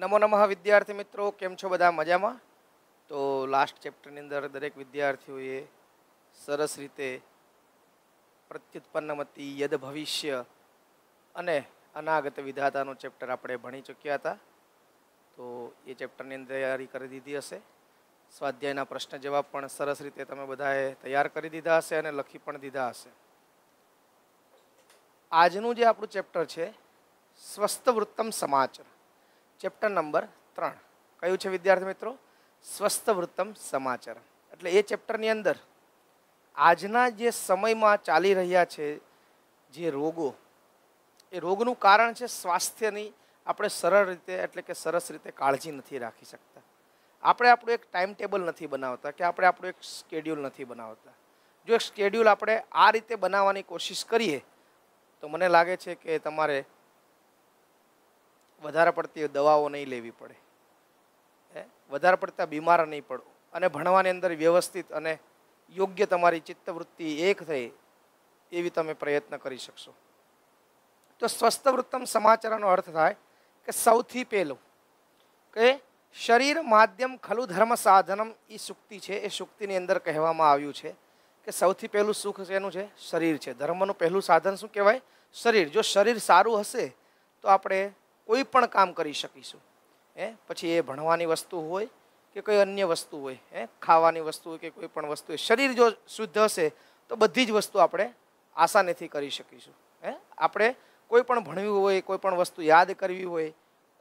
નમો નમઃ વિદ્યાર્થી મિત્રો કેમ છો બધા મજામાં તો લાસ્ટ ચેપ્ટરની અંદર દરેક વિદ્યાર્થીઓએ સરસ રીતે પ્રત્યુત્પન્નમતી યદ ભવિષ્ય અને અનાગત વિધાતાનું ચેપ્ટર આપણે ભણી ચૂક્યા હતા તો એ ચેપ્ટરની અંદર તૈયારી કરી દીધી હશે સ્વાધ્યાયના પ્રશ્ન જવાબ પણ સરસ રીતે તમે બધાએ તૈયાર કરી દીધા હશે અને લખી પણ દીધા હશે આજનું જે આપણું ચેપ્ટર છે સ્વસ્થ વૃત્તમ સમાચાર ચેપ્ટર નંબર ત્રણ કયું છે વિદ્યાર્થી મિત્રો સ્વસ્થ વૃત્તમ સમાચાર એટલે એ ચેપ્ટરની અંદર આજના જે સમયમાં ચાલી રહ્યા છે જે રોગો એ રોગનું કારણ છે સ્વાસ્થ્યની આપણે સરળ રીતે એટલે કે સરસ રીતે કાળજી નથી રાખી શકતા આપણે આપણું એક ટાઈમ ટેબલ નથી બનાવતા કે આપણે આપણું એક સ્કેડ્યુલ નથી બનાવતા જો એક સ્કેડ્યુલ આપણે આ રીતે બનાવવાની કોશિશ કરીએ તો મને લાગે છે કે તમારે વધારે પડતી દવાઓ નહીં લેવી પડે હે વધારે પડતા બીમાર નહીં પડો અને ભણવાની અંદર વ્યવસ્થિત અને યોગ્ય તમારી ચિત્તવૃત્તિ એક થઈ એવી તમે પ્રયત્ન કરી શકશો તો સ્વસ્થ વૃત્તમ સમાચારનો અર્થ થાય કે સૌથી પહેલું કે શરીર માધ્યમ ખલુ ધર્મ સાધનમ એ સુક્તિ છે એ સુક્તિની અંદર કહેવામાં આવ્યું છે કે સૌથી પહેલું સુખ એનું છે શરીર છે ધર્મનું પહેલું સાધન શું કહેવાય શરીર જો શરીર સારું હશે તો આપણે કોઈ પણ કામ કરી શકીશું હે પછી એ ભણવાની વસ્તુ હોય કે કોઈ અન્ય વસ્તુ હોય હે ખાવાની વસ્તુ હોય કે કોઈ પણ વસ્તુ હોય શરીર જો શુદ્ધ હશે તો બધી જ વસ્તુ આપણે આસાનીથી કરી શકીશું હે આપણે કોઈ પણ ભણવી હોય કોઈ પણ વસ્તુ યાદ કરવી હોય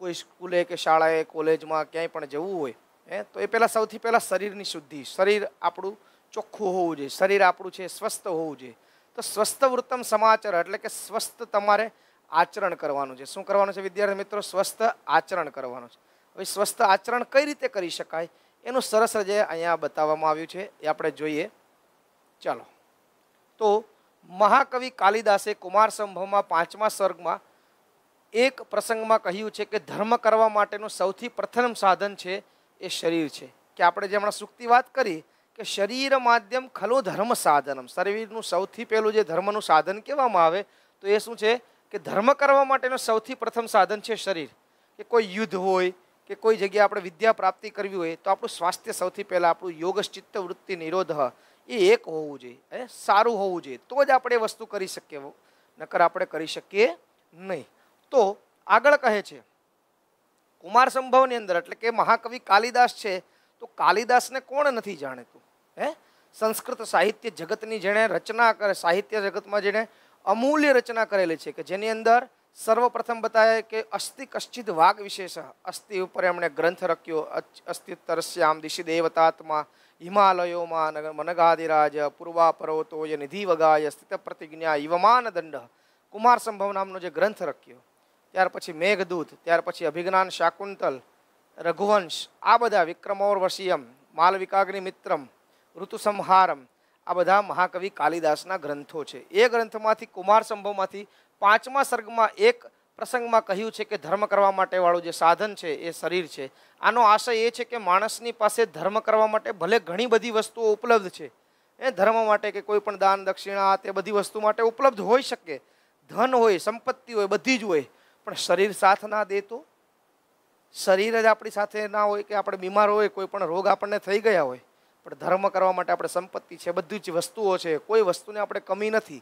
કોઈ સ્કૂલે કે શાળાએ કોલેજમાં ક્યાંય પણ જવું હોય હે તો એ પહેલાં સૌથી પહેલાં શરીરની શુદ્ધિ શરીર આપણું ચોખ્ખું હોવું જોઈએ શરીર આપણું છે સ્વસ્થ હોવું જોઈએ તો સ્વસ્થ વૃત્તમ સમાચાર એટલે કે સ્વસ્થ તમારે આચરણ કરવાનું છે શું કરવાનું છે વિદ્યાર્થી મિત્રો સ્વસ્થ આચરણ કરવાનું છે હવે સ્વસ્થ આચરણ કઈ રીતે કરી શકાય એનું સરસ જે અહીંયા બતાવવામાં આવ્યું છે એ આપણે જોઈએ ચાલો તો મહાકવિ કાલિદાસે કુમાર સંભવમાં પાંચમા સ્વર્ગમાં એક પ્રસંગમાં કહ્યું છે કે ધર્મ કરવા માટેનું સૌથી પ્રથમ સાધન છે એ શરીર છે કે આપણે જે હમણાં સુક્તિ વાત કરી કે શરીર માધ્યમ ખલો ધર્મ સાધનમ શરીરનું સૌથી પહેલું જે ધર્મનું સાધન કહેવામાં આવે તો એ શું છે કે ધર્મ કરવા માટેનું સૌથી પ્રથમ સાધન છે શરીર કે કોઈ યુદ્ધ હોય કે કોઈ જગ્યાએ આપણે વિદ્યા પ્રાપ્તિ કરવી હોય તો આપણું સ્વાસ્થ્ય સૌથી પહેલાં આપણું યોગ ચિત્ત વૃત્તિ નિરોધ એ એક હોવું જોઈએ એ સારું હોવું જોઈએ તો જ આપણે એ વસ્તુ કરી શકીએ નકર આપણે કરી શકીએ નહીં તો આગળ કહે છે કુમાર સંભવની અંદર એટલે કે મહાકવિ કાલિદાસ છે તો કાલિદાસને કોણ નથી જાણતું હે સંસ્કૃત સાહિત્ય જગતની જેણે રચના કરે સાહિત્ય જગતમાં જેણે અમૂલ્ય રચના કરેલી છે કે જેની અંદર સર્વપ્રથમ બતાવે કે અસ્થિ કશ્ચિત વાઘ વિશેષ અસ્થિ ઉપર એમણે ગ્રંથ રખ્યો અસ્થિ તરસ્યામ દિશિ દેવતાત્મા હિમાલયોમાં મનગાદિરાજ પૂર્વા પર્વતો જે નિધિ વગાય સ્થિત પ્રતિજ્ઞા યુવમાન દંડ કુમાર સંભવ નામનો જે ગ્રંથ રખ્યો ત્યાર પછી મેઘદૂત ત્યાર પછી અભિજ્ઞાન શાકુંતલ રઘુવંશ આ બધા વિક્રમોર્વશીયમ માલવિકાગ્નિ મિત્રમ ઋતુસંહારમ આ બધા મહાકવિ કાલિદાસના ગ્રંથો છે એ ગ્રંથમાંથી કુમાર સંભવમાંથી પાંચમા સર્ગમાં એક પ્રસંગમાં કહ્યું છે કે ધર્મ કરવા માટેવાળું જે સાધન છે એ શરીર છે આનો આશય એ છે કે માણસની પાસે ધર્મ કરવા માટે ભલે ઘણી બધી વસ્તુઓ ઉપલબ્ધ છે એ ધર્મ માટે કે કોઈ પણ દાન દક્ષિણા તે બધી વસ્તુ માટે ઉપલબ્ધ હોઈ શકે ધન હોય સંપત્તિ હોય બધી જ હોય પણ શરીર સાથ ના દે તો શરીર જ આપણી સાથે ના હોય કે આપણે બીમાર હોય કોઈ પણ રોગ આપણને થઈ ગયા હોય આપણે ધર્મ કરવા માટે આપણે સંપત્તિ છે બધી જ વસ્તુઓ છે કોઈ વસ્તુને આપણે કમી નથી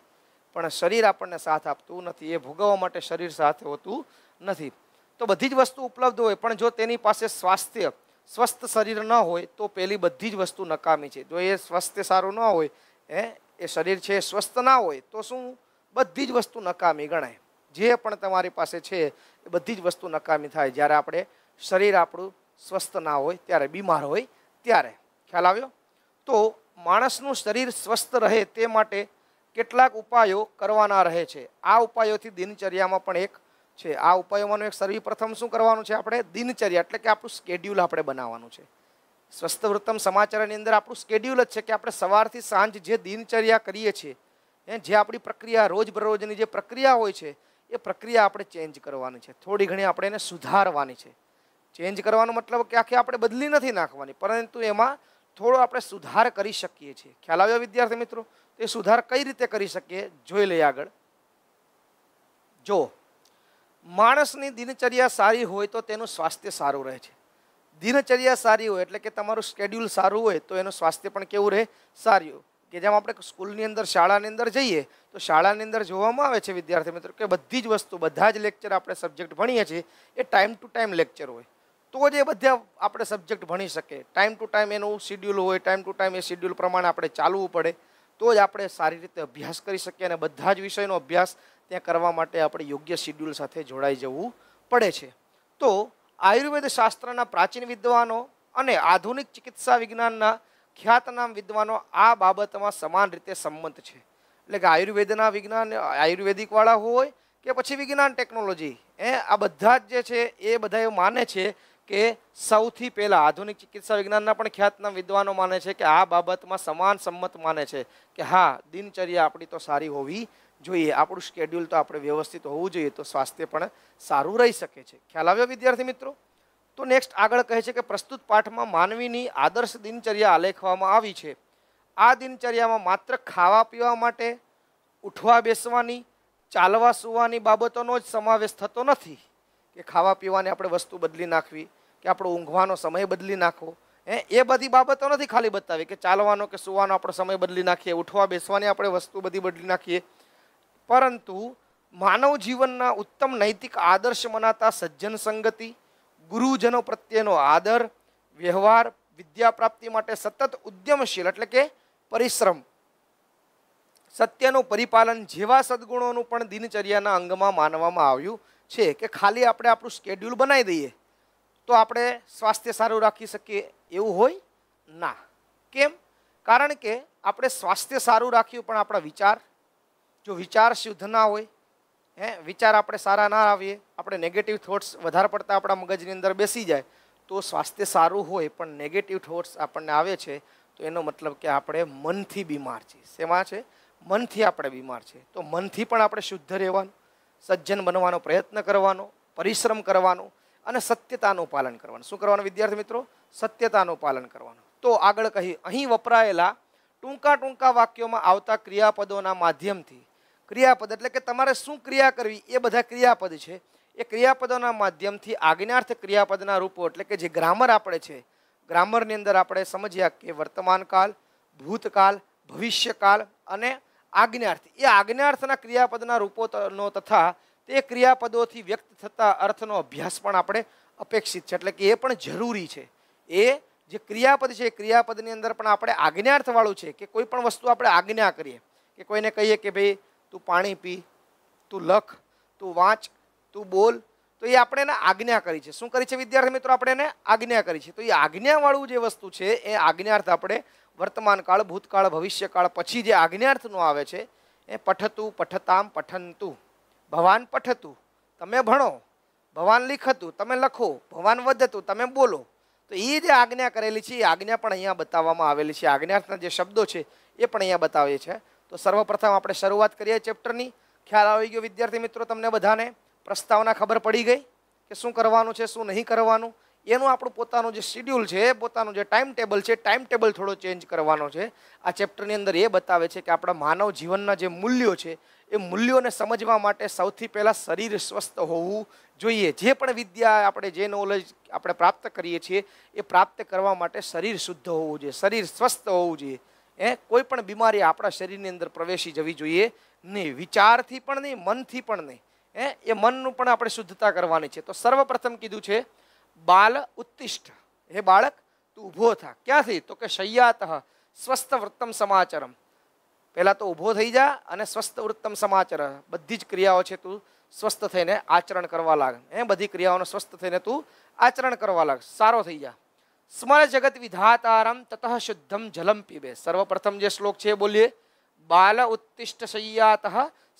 પણ શરીર આપણને સાથ આપતું નથી એ ભોગવવા માટે શરીર સાથે હોતું નથી તો બધી જ વસ્તુ ઉપલબ્ધ હોય પણ જો તેની પાસે સ્વાસ્થ્ય સ્વસ્થ શરીર ન હોય તો પેલી બધી જ વસ્તુ નકામી છે જો એ સ્વસ્થ સારું ન હોય હે એ શરીર છે સ્વસ્થ ના હોય તો શું બધી જ વસ્તુ નકામી ગણાય જે પણ તમારી પાસે છે એ બધી જ વસ્તુ નકામી થાય જ્યારે આપણે શરીર આપણું સ્વસ્થ ના હોય ત્યારે બીમાર હોય ત્યારે ખ્યાલ આવ્યો તો માણસનું શરીર સ્વસ્થ રહે તે માટે કેટલાક ઉપાયો કરવાના રહે છે આ ઉપાયોથી દિનચર્યામાં પણ એક છે આ ઉપાયોમાંનું એક સર્વી પ્રથમ શું કરવાનું છે આપણે દિનચર્યા એટલે કે આપણું સ્કેડ્યુલ આપણે બનાવવાનું છે સ્વસ્થ વૃત્તમ સમાચારની અંદર આપણું સ્કેડ્યુલ જ છે કે આપણે સવારથી સાંજ જે દિનચર્યા કરીએ છીએ એ જે આપણી પ્રક્રિયા રોજબરોજની જે પ્રક્રિયા હોય છે એ પ્રક્રિયા આપણે ચેન્જ કરવાની છે થોડી ઘણી આપણે એને સુધારવાની છે ચેન્જ કરવાનો મતલબ કે આખી આપણે બદલી નથી નાખવાની પરંતુ એમાં થોડો આપણે સુધાર કરી શકીએ છીએ ખ્યાલ આવ્યો વિદ્યાર્થી મિત્રો એ સુધાર કઈ રીતે કરી શકીએ જોઈ લઈએ આગળ જો માણસની દિનચર્યા સારી હોય તો તેનું સ્વાસ્થ્ય સારું રહે છે દિનચર્યા સારી હોય એટલે કે તમારું સ્કેડ્યુલ સારું હોય તો એનું સ્વાસ્થ્ય પણ કેવું રહે સારું કે જેમ આપણે સ્કૂલની અંદર શાળાની અંદર જઈએ તો શાળાની અંદર જોવામાં આવે છે વિદ્યાર્થી મિત્રો કે બધી જ વસ્તુ બધા જ લેક્ચર આપણે સબ્જેક્ટ ભણીએ છીએ એ ટાઈમ ટુ ટાઈમ લેક્ચર હોય તો જ એ બધા આપણે સબ્જેક્ટ ભણી શકીએ ટાઈમ ટુ ટાઈમ એનું શિડ્યુલ હોય ટાઈમ ટુ ટાઈમ એ શિડ્યુલ પ્રમાણે આપણે ચાલવું પડે તો જ આપણે સારી રીતે અભ્યાસ કરી શકીએ અને બધા જ વિષયનો અભ્યાસ ત્યાં કરવા માટે આપણે યોગ્ય શિડ્યુલ સાથે જોડાઈ જવું પડે છે તો આયુર્વેદ શાસ્ત્રના પ્રાચીન વિદ્વાનો અને આધુનિક ચિકિત્સા વિજ્ઞાનના ખ્યાતનામ વિદ્વાનો આ બાબતમાં સમાન રીતે સંમત છે એટલે કે આયુર્વેદના વિજ્ઞાન આયુર્વેદિકવાળા હોય કે પછી વિજ્ઞાન ટેકનોલોજી એ આ બધા જ જે છે એ બધા એવું માને છે કે સૌથી પહેલાં આધુનિક ચિકિત્સા વિજ્ઞાનના પણ ખ્યાતના વિદ્વાનો માને છે કે આ બાબતમાં સમાન સંમત માને છે કે હા દિનચર્યા આપણી તો સારી હોવી જોઈએ આપણું શેડ્યુલ તો આપણે વ્યવસ્થિત હોવું જોઈએ તો સ્વાસ્થ્ય પણ સારું રહી શકે છે ખ્યાલ આવ્યો વિદ્યાર્થી મિત્રો તો નેક્સ્ટ આગળ કહે છે કે પ્રસ્તુત પાઠમાં માનવીની આદર્શ દિનચર્યા આલેખવામાં આવી છે આ દિનચર્યામાં માત્ર ખાવા પીવા માટે ઉઠવા બેસવાની ચાલવા સુવાની બાબતોનો જ સમાવેશ થતો નથી કે ખાવા પીવાની આપણે વસ્તુ બદલી નાખવી કે આપણો ઊંઘવાનો સમય બદલી નાખવો હે એ બધી બાબતો નથી ખાલી બતાવી કે ચાલવાનો કે સુવાનો આપણો સમય બદલી નાખીએ ઉઠવા બેસવાની આપણે વસ્તુ બધી બદલી નાખીએ પરંતુ માનવ જીવનના ઉત્તમ નૈતિક આદર્શ મનાતા સજ્જન સંગતિ ગુરુજનો પ્રત્યેનો આદર વ્યવહાર વિદ્યા પ્રાપ્તિ માટે સતત ઉદ્યમશીલ એટલે કે પરિશ્રમ સત્યનું પરિપાલન જેવા સદગુણોનું પણ દિનચર્યાના અંગમાં માનવામાં આવ્યું છે કે ખાલી આપણે આપણું સ્કેડ્યુલ બનાવી દઈએ તો આપણે સ્વાસ્થ્ય સારું રાખી શકીએ એવું હોય ના કેમ કારણ કે આપણે સ્વાસ્થ્ય સારું રાખ્યું પણ આપણા વિચાર જો વિચાર શુદ્ધ ના હોય હે વિચાર આપણે સારા ના આવીએ આપણે નેગેટિવ થોટ્સ વધારે પડતા આપણા મગજની અંદર બેસી જાય તો સ્વાસ્થ્ય સારું હોય પણ નેગેટિવ થોટ્સ આપણને આવે છે તો એનો મતલબ કે આપણે મનથી બીમાર છીએ શેમાં છે મનથી આપણે બીમાર છીએ તો મનથી પણ આપણે શુદ્ધ રહેવાનું સજ્જન બનવાનો પ્રયત્ન કરવાનો પરિશ્રમ કરવાનો અને સત્યતાનું પાલન કરવાનું શું કરવાનું વિદ્યાર્થી મિત્રો સત્યતાનું પાલન કરવાનું તો આગળ કહી અહીં વપરાયેલા ટૂંકા ટૂંકા વાક્યોમાં આવતા ક્રિયાપદોના માધ્યમથી ક્રિયાપદ એટલે કે તમારે શું ક્રિયા કરવી એ બધા ક્રિયાપદ છે એ ક્રિયાપદોના માધ્યમથી આજ્ઞાર્થ ક્રિયાપદના રૂપો એટલે કે જે ગ્રામર આપણે છે ગ્રામરની અંદર આપણે સમજ્યા કે વર્તમાનકાલ ભૂતકાલ ભવિષ્યકાલ અને આજ્ઞાર્થ એ આજ્ઞાર્થના ક્રિયાપદના રૂપોનો તથા તે ક્રિયાપદોથી વ્યક્ત થતા અર્થનો અભ્યાસ પણ આપણે અપેક્ષિત છે એટલે કે એ પણ જરૂરી છે એ જે ક્રિયાપદ છે એ ક્રિયાપદની અંદર પણ આપણે આજ્ઞાર્થવાળું છે કે કોઈ પણ વસ્તુ આપણે આજ્ઞા કરીએ કે કોઈને કહીએ કે ભાઈ તું પાણી પી તું લખ તું વાંચ તું બોલ તો એ આપણે એને આજ્ઞા કરી છે શું કરી છે વિદ્યાર્થી મિત્રો આપણે એને આજ્ઞા કરી છે તો એ આજ્ઞાવાળું જે વસ્તુ છે એ આજ્ઞાર્થ આપણે વર્તમાન કાળ ભૂતકાળ ભવિષ્યકાળ પછી જે આજ્ઞાર્થનું આવે છે એ પઠતું પઠતામ પઠંતું ભવાન પઠતું તમે ભણો ભવાન લિખતું તમે લખો ભવાન વધતું તમે બોલો તો એ જે આજ્ઞા કરેલી છે એ આજ્ઞા પણ અહીંયા બતાવવામાં આવેલી છે આજ્ઞાર્થના જે શબ્દો છે એ પણ અહીંયા બતાવે છે તો સર્વપ્રથમ આપણે શરૂઆત કરીએ ચેપ્ટરની ખ્યાલ આવી ગયો વિદ્યાર્થી મિત્રો તમને બધાને પ્રસ્તાવના ખબર પડી ગઈ કે શું કરવાનું છે શું નહીં કરવાનું એનું આપણું પોતાનું જે શિડ્યુલ છે પોતાનું જે ટાઈમ ટેબલ છે ટાઈમ ટેબલ થોડો ચેન્જ કરવાનો છે આ ચેપ્ટરની અંદર એ બતાવે છે કે આપણા માનવ જીવનના જે મૂલ્યો છે એ મૂલ્યોને સમજવા માટે સૌથી પહેલાં શરીર સ્વસ્થ હોવું જોઈએ જે પણ વિદ્યા આપણે જે નોલેજ આપણે પ્રાપ્ત કરીએ છીએ એ પ્રાપ્ત કરવા માટે શરીર શુદ્ધ હોવું જોઈએ શરીર સ્વસ્થ હોવું જોઈએ એ કોઈ પણ બીમારી આપણા શરીરની અંદર પ્રવેશી જવી જોઈએ નહીં વિચારથી પણ નહીં મનથી પણ નહીં એ મનનું પણ આપણે શુદ્ધતા કરવાની છે તો સર્વપ્રથમ કીધું છે બાલ ઉત્તિષ્ઠ હે બાળક તું ઊભો થા ક્યાંથી તો કે શય્યાત સ્વસ્થ વૃત્તમ સમાચરમ પહેલાં તો ઊભો થઈ જા અને સ્વસ્થ વૃત્તમ સમાચર બધી જ ક્રિયાઓ છે તું સ્વસ્થ થઈને આચરણ કરવા લાગ એ બધી ક્રિયાઓને સ્વસ્થ થઈને તું આચરણ કરવા લાગ સારો થઈ જા સ્મર જગત વિધાતારમ તતઃ શુદ્ધમ જલમ પીબે સર્વપ્રથમ જે શ્લોક છે એ બોલીએ બાલ ઉત્તિષ્ઠ શય્યાત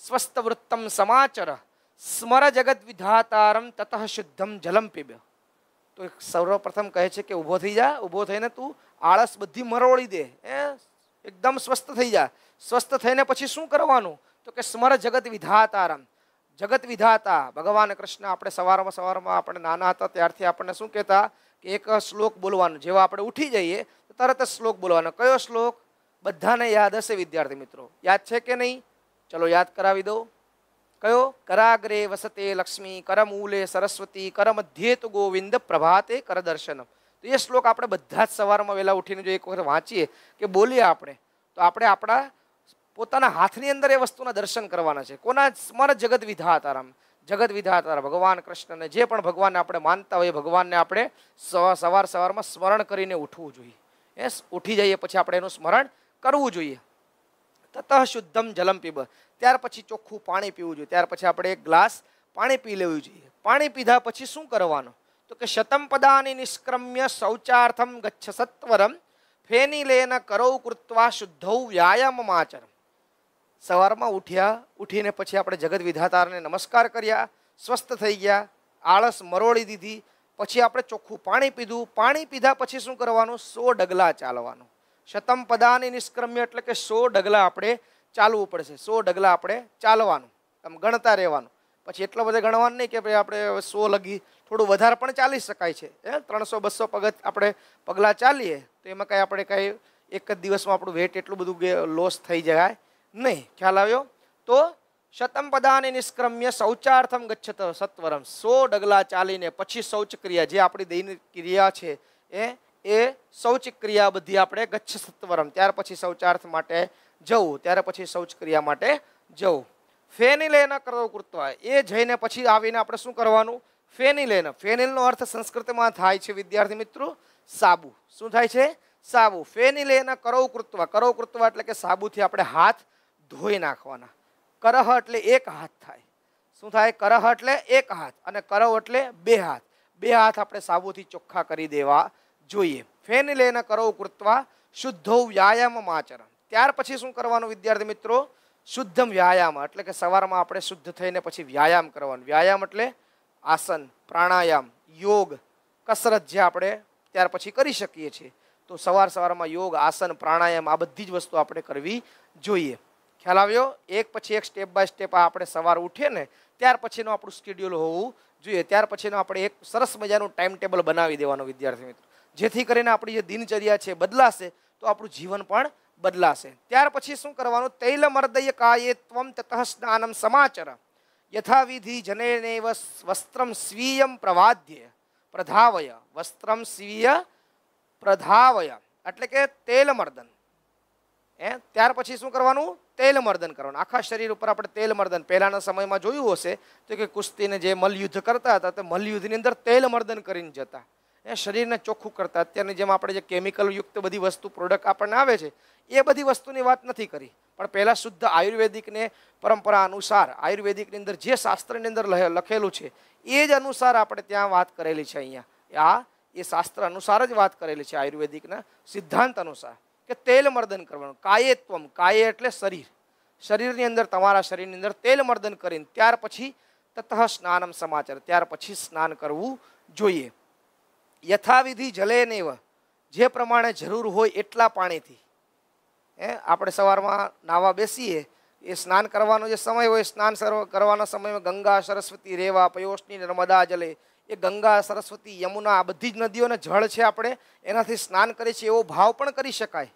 સ્વસ્થ વૃત્તમ સમાચર સ્મર જગત વિધાતારમ તતઃ શુદ્ધમ જલમ પીબે તો સર્વપ્રથમ કહે છે કે ઊભો થઈ જા ઊભો થઈને તું આળસ બધી મરોળી દે એ એકદમ સ્વસ્થ થઈ જા સ્વસ્થ થઈને પછી શું કરવાનું તો કે સ્મર જગત વિધાતારમ જગત વિધાતા ભગવાન કૃષ્ણ આપણે સવારમાં સવારમાં આપણે નાના હતા ત્યારથી આપણને શું કહેતા કે એક શ્લોક બોલવાનો જેવા આપણે ઉઠી જઈએ તો તરત જ શ્લોક બોલવાનો કયો શ્લોક બધાને યાદ હશે વિદ્યાર્થી મિત્રો યાદ છે કે નહીં ચલો યાદ કરાવી દઉં કયો કરાગ્રે વસતે લક્ષ્મી કરમૂલે સરસ્વતી કરમધ્યે તો ગોવિંદ પ્રભાતે કરદર્શનમ તો એ શ્લોક આપણે બધા જ સવારમાં વહેલા ઉઠીને જો એક વખત વાંચીએ કે બોલીએ આપણે તો આપણે આપણા પોતાના હાથની અંદર એ વસ્તુના દર્શન કરવાના છે કોના સ્મર જગત વિધાતારામ જગત વિધાતારા ભગવાન કૃષ્ણને જે પણ ભગવાનને આપણે માનતા હોઈએ ભગવાનને આપણે સવાર સવારમાં સ્મરણ કરીને ઉઠવું જોઈએ એ ઉઠી જઈએ પછી આપણે એનું સ્મરણ કરવું જોઈએ તતઃ શુદ્ધમ જલમ પીબ ત્યાર પછી ચોખ્ખું પાણી પીવું જોઈએ ત્યાર પછી આપણે એક ગ્લાસ પાણી પી લેવું જોઈએ પાણી પીધા પછી શું કરવાનું તો કે શતમ પદાની નિષ્ક્રમ્ય શૌચાર્થમ ગચ્છ સત્વરમ ફેની ફેનિલેન કરૌ કૃત્વા શુદ્ધૌ વ્યાયામમાચર સવારમાં ઉઠ્યા ઉઠીને પછી આપણે જગત વિધાતારને નમસ્કાર કર્યા સ્વસ્થ થઈ ગયા આળસ મરોળી દીધી પછી આપણે ચોખ્ખું પાણી પીધું પાણી પીધા પછી શું કરવાનું સો ડગલા ચાલવાનું શતમ પદાની નિષ્ક્રમ્ય એટલે કે સો ડગલા આપણે ચાલવું પડશે સો ડગલા આપણે ચાલવાનું આમ ગણતા રહેવાનું પછી એટલો બધો ગણવાનું નહીં કે ભાઈ આપણે સો લગી થોડું વધારે પણ ચાલી શકાય છે એ ત્રણસો બસો પગત આપણે પગલાં ચાલીએ તો એમાં કાંઈ આપણે કાંઈ એક જ દિવસમાં આપણું વેટ એટલું બધું લોસ થઈ જાય નહીં ખ્યાલ આવ્યો તો શતમ પદાને નિષ્ક્રમ્ય શૌચાર્થમ ગચ્છત સત્વરમ સો ડગલા ચાલીને પછી શૌચક્રિયા જે આપણી દૈનિક ક્રિયા છે એ એ શૌચ ક્રિયા બધી આપણે ગચ્છ સત્વરમ ત્યાર પછી શૌચાર્થ માટે જવું ત્યારે પછી શૌચક્રિયા માટે જવું ફેની લઈને કરવ કૃત્વા એ જઈને પછી આવીને આપણે શું કરવાનું ફેની લઈને ફેનિલનો અર્થ સંસ્કૃતમાં થાય છે વિદ્યાર્થી મિત્રો સાબુ શું થાય છે સાબુ ફેની લઈને કરવ કૃત્વ કરવ કૃત્વા એટલે કે સાબુથી આપણે હાથ ધોઈ નાખવાના કરહ એટલે એક હાથ થાય શું થાય કરહ એટલે એક હાથ અને કરવ એટલે બે હાથ બે હાથ આપણે સાબુથી ચોખ્ખા કરી દેવા જોઈએ ફેની લઈને કરવ કૃત્વા શુદ્ધો વ્યાયામ આચરણ ત્યાર પછી શું કરવાનું વિદ્યાર્થી મિત્રો શુદ્ધ વ્યાયામ એટલે કે સવારમાં આપણે શુદ્ધ થઈને પછી વ્યાયામ કરવાનું વ્યાયામ એટલે આસન પ્રાણાયામ યોગ કસરત જે આપણે ત્યાર પછી કરી શકીએ છીએ તો સવાર સવારમાં યોગ આસન પ્રાણાયામ આ બધી જ વસ્તુ આપણે કરવી જોઈએ ખ્યાલ આવ્યો એક પછી એક સ્ટેપ બાય સ્ટેપ આ આપણે સવાર ઉઠીએ ને ત્યાર પછીનું આપણું સ્કેડ્યુલ હોવું જોઈએ ત્યાર પછીનું આપણે એક સરસ મજાનું ટાઈમ ટેબલ બનાવી દેવાનું વિદ્યાર્થી મિત્રો જેથી કરીને આપણી જે દિનચર્યા છે બદલાશે તો આપણું જીવન પણ બદલાશે ત્યાર પછી શું કરવાનું તૈલ મર્દય કાયે ત્વમ તતઃ સ્નાનમ સમાચર યથાવિધિ જનેનેવ વસ્ત્રમ સ્વીયમ પ્રવાધ્ય પ્રધાવય વસ્ત્રમ સ્વીય પ્રધાવય એટલે કે તેલ મર્દન એ ત્યાર પછી શું કરવાનું તેલ મર્દન કરવાનું આખા શરીર ઉપર આપણે તેલ મર્દન પહેલાંના સમયમાં જોયું હશે તો કે કુસ્તીને જે મલયુદ્ધ કરતા હતા તે મલયુદ્ધની અંદર તેલ મર્દન કરીને જતા એ શરીરને ચોખ્ખું કરતા અત્યારની જેમ આપણે જે કેમિકલ યુક્ત બધી વસ્તુ પ્રોડક્ટ આપણને આવે છે એ બધી વસ્તુની વાત નથી કરી પણ પહેલાં શુદ્ધ આયુર્વેદિકને પરંપરા અનુસાર આયુર્વેદિકની અંદર જે શાસ્ત્રની અંદર લખેલું છે એ જ અનુસાર આપણે ત્યાં વાત કરેલી છે અહીંયા આ એ શાસ્ત્ર અનુસાર જ વાત કરેલી છે આયુર્વેદિકના સિદ્ધાંત અનુસાર કે તેલ મર્દન કરવાનું કાયેત્વમ કાયે એટલે શરીર શરીરની અંદર તમારા શરીરની અંદર તેલ મર્દન કરીને ત્યાર પછી તતઃ સ્નાનમ સમાચાર ત્યાર પછી સ્નાન કરવું જોઈએ યથાવિધિ જલે નૈવ જે પ્રમાણે જરૂર હોય એટલા પાણીથી એ આપણે સવારમાં નાવા બેસીએ એ સ્નાન કરવાનો જે સમય હોય સ્નાન કરવાના સમયમાં ગંગા સરસ્વતી રેવા પયોષ્ની નર્મદા જલે એ ગંગા સરસ્વતી યમુના આ બધી જ નદીઓને જળ છે આપણે એનાથી સ્નાન કરીએ છીએ એવો ભાવ પણ કરી શકાય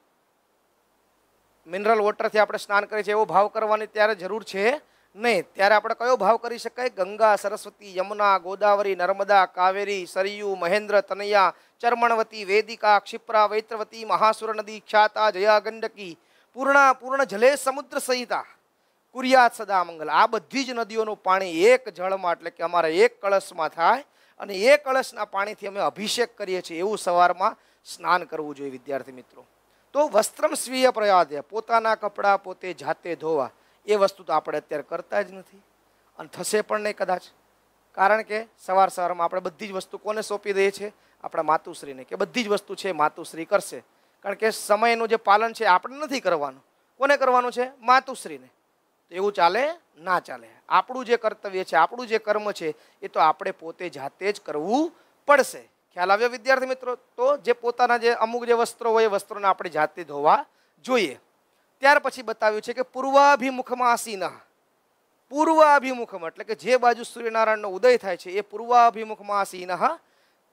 મિનરલ વોટરથી આપણે સ્નાન કરીએ છીએ એવો ભાવ કરવાની ત્યારે જરૂર છે નહીં ત્યારે આપણે કયો ભાવ કરી શકાય ગંગા સરસ્વતી યમુના ગોદાવરી નર્મદા કાવેરી સરયુ મહેન્દ્ર તનૈયા ચરમણવતી વેદિકા ક્ષિપ્રા વૈત્રવતી મહાસુર નદી ખ્યાતા જયા ગંડકી પૂર્ણા પૂર્ણ જલે સમુદ્ર સહિતા કુરિયાત સદા મંગલ આ બધી જ નદીઓનું પાણી એક જળમાં એટલે કે અમારા એક કળશમાં થાય અને એ કળશના પાણીથી અમે અભિષેક કરીએ છીએ એવું સવારમાં સ્નાન કરવું જોઈએ વિદ્યાર્થી મિત્રો તો વસ્ત્રમ સ્વીય પ્રયાદે પોતાના કપડાં પોતે જાતે ધોવા એ વસ્તુ તો આપણે અત્યારે કરતા જ નથી અને થશે પણ નહીં કદાચ કારણ કે સવાર સવારમાં આપણે બધી જ વસ્તુ કોને સોંપી દઈએ છીએ આપણા માતુશ્રીને કે બધી જ વસ્તુ છે માતુશ્રી કરશે કારણ કે સમયનું જે પાલન છે આપણે નથી કરવાનું કોને કરવાનું છે માતુશ્રીને તો એવું ચાલે ના ચાલે આપણું જે કર્તવ્ય છે આપણું જે કર્મ છે એ તો આપણે પોતે જાતે જ કરવું પડશે ખ્યાલ આવ્યો વિદ્યાર્થી મિત્રો તો જે પોતાના જે અમુક જે વસ્ત્રો હોય એ વસ્ત્રોને આપણે જાતે ધોવા જોઈએ ત્યાર પછી બતાવ્યું છે કે પૂર્વાભિમુખમાં આસીન પૂર્વાભિમુખમાં એટલે કે જે બાજુ સૂર્યનારાયણનો ઉદય થાય છે એ પૂર્વાભિમુખમાં આસીન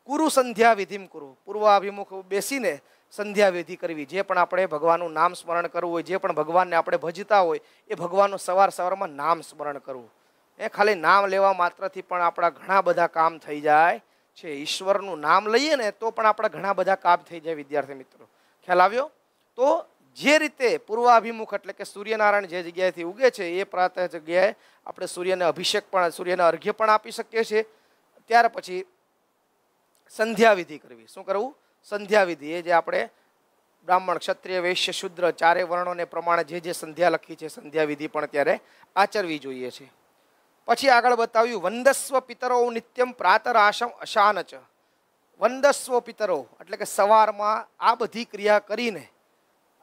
કુરુ સંધ્યા વિધિમ કુરુ પૂર્વાભિમુખ બેસીને સંધ્યા વિધિ કરવી જે પણ આપણે ભગવાનનું નામ સ્મરણ કરવું હોય જે પણ ભગવાનને આપણે ભજતા હોય એ ભગવાનનું સવાર સવારમાં નામ સ્મરણ કરવું એ ખાલી નામ લેવા માત્રથી પણ આપણા ઘણા બધા કામ થઈ જાય છે ઈશ્વરનું નામ લઈએ ને તો પણ આપણા ઘણા બધા કામ થઈ જાય વિદ્યાર્થી મિત્રો ખ્યાલ આવ્યો તો જે રીતે પૂર્વાભિમુખ એટલે કે સૂર્યનારાયણ જે જગ્યાએથી ઉગે છે એ પ્રાત જગ્યાએ આપણે સૂર્યને અભિષેક પણ સૂર્યને અર્ઘ્ય પણ આપી શકીએ છીએ ત્યાર પછી સંધ્યાવિધિ કરવી શું કરવું સંધ્યાવિધિ એ જે આપણે બ્રાહ્મણ ક્ષત્રિય વૈશ્ય શુદ્ર ચારે વર્ણોને પ્રમાણે જે જે સંધ્યા લખી છે સંધ્યાવિધિ પણ ત્યારે આચરવી જોઈએ છે પછી આગળ બતાવ્યું વંદસ્વ પિતરો નિત્યમ પ્રાતરાશમ અશાનચ વંદસ્વ પિતરો એટલે કે સવારમાં આ બધી ક્રિયા કરીને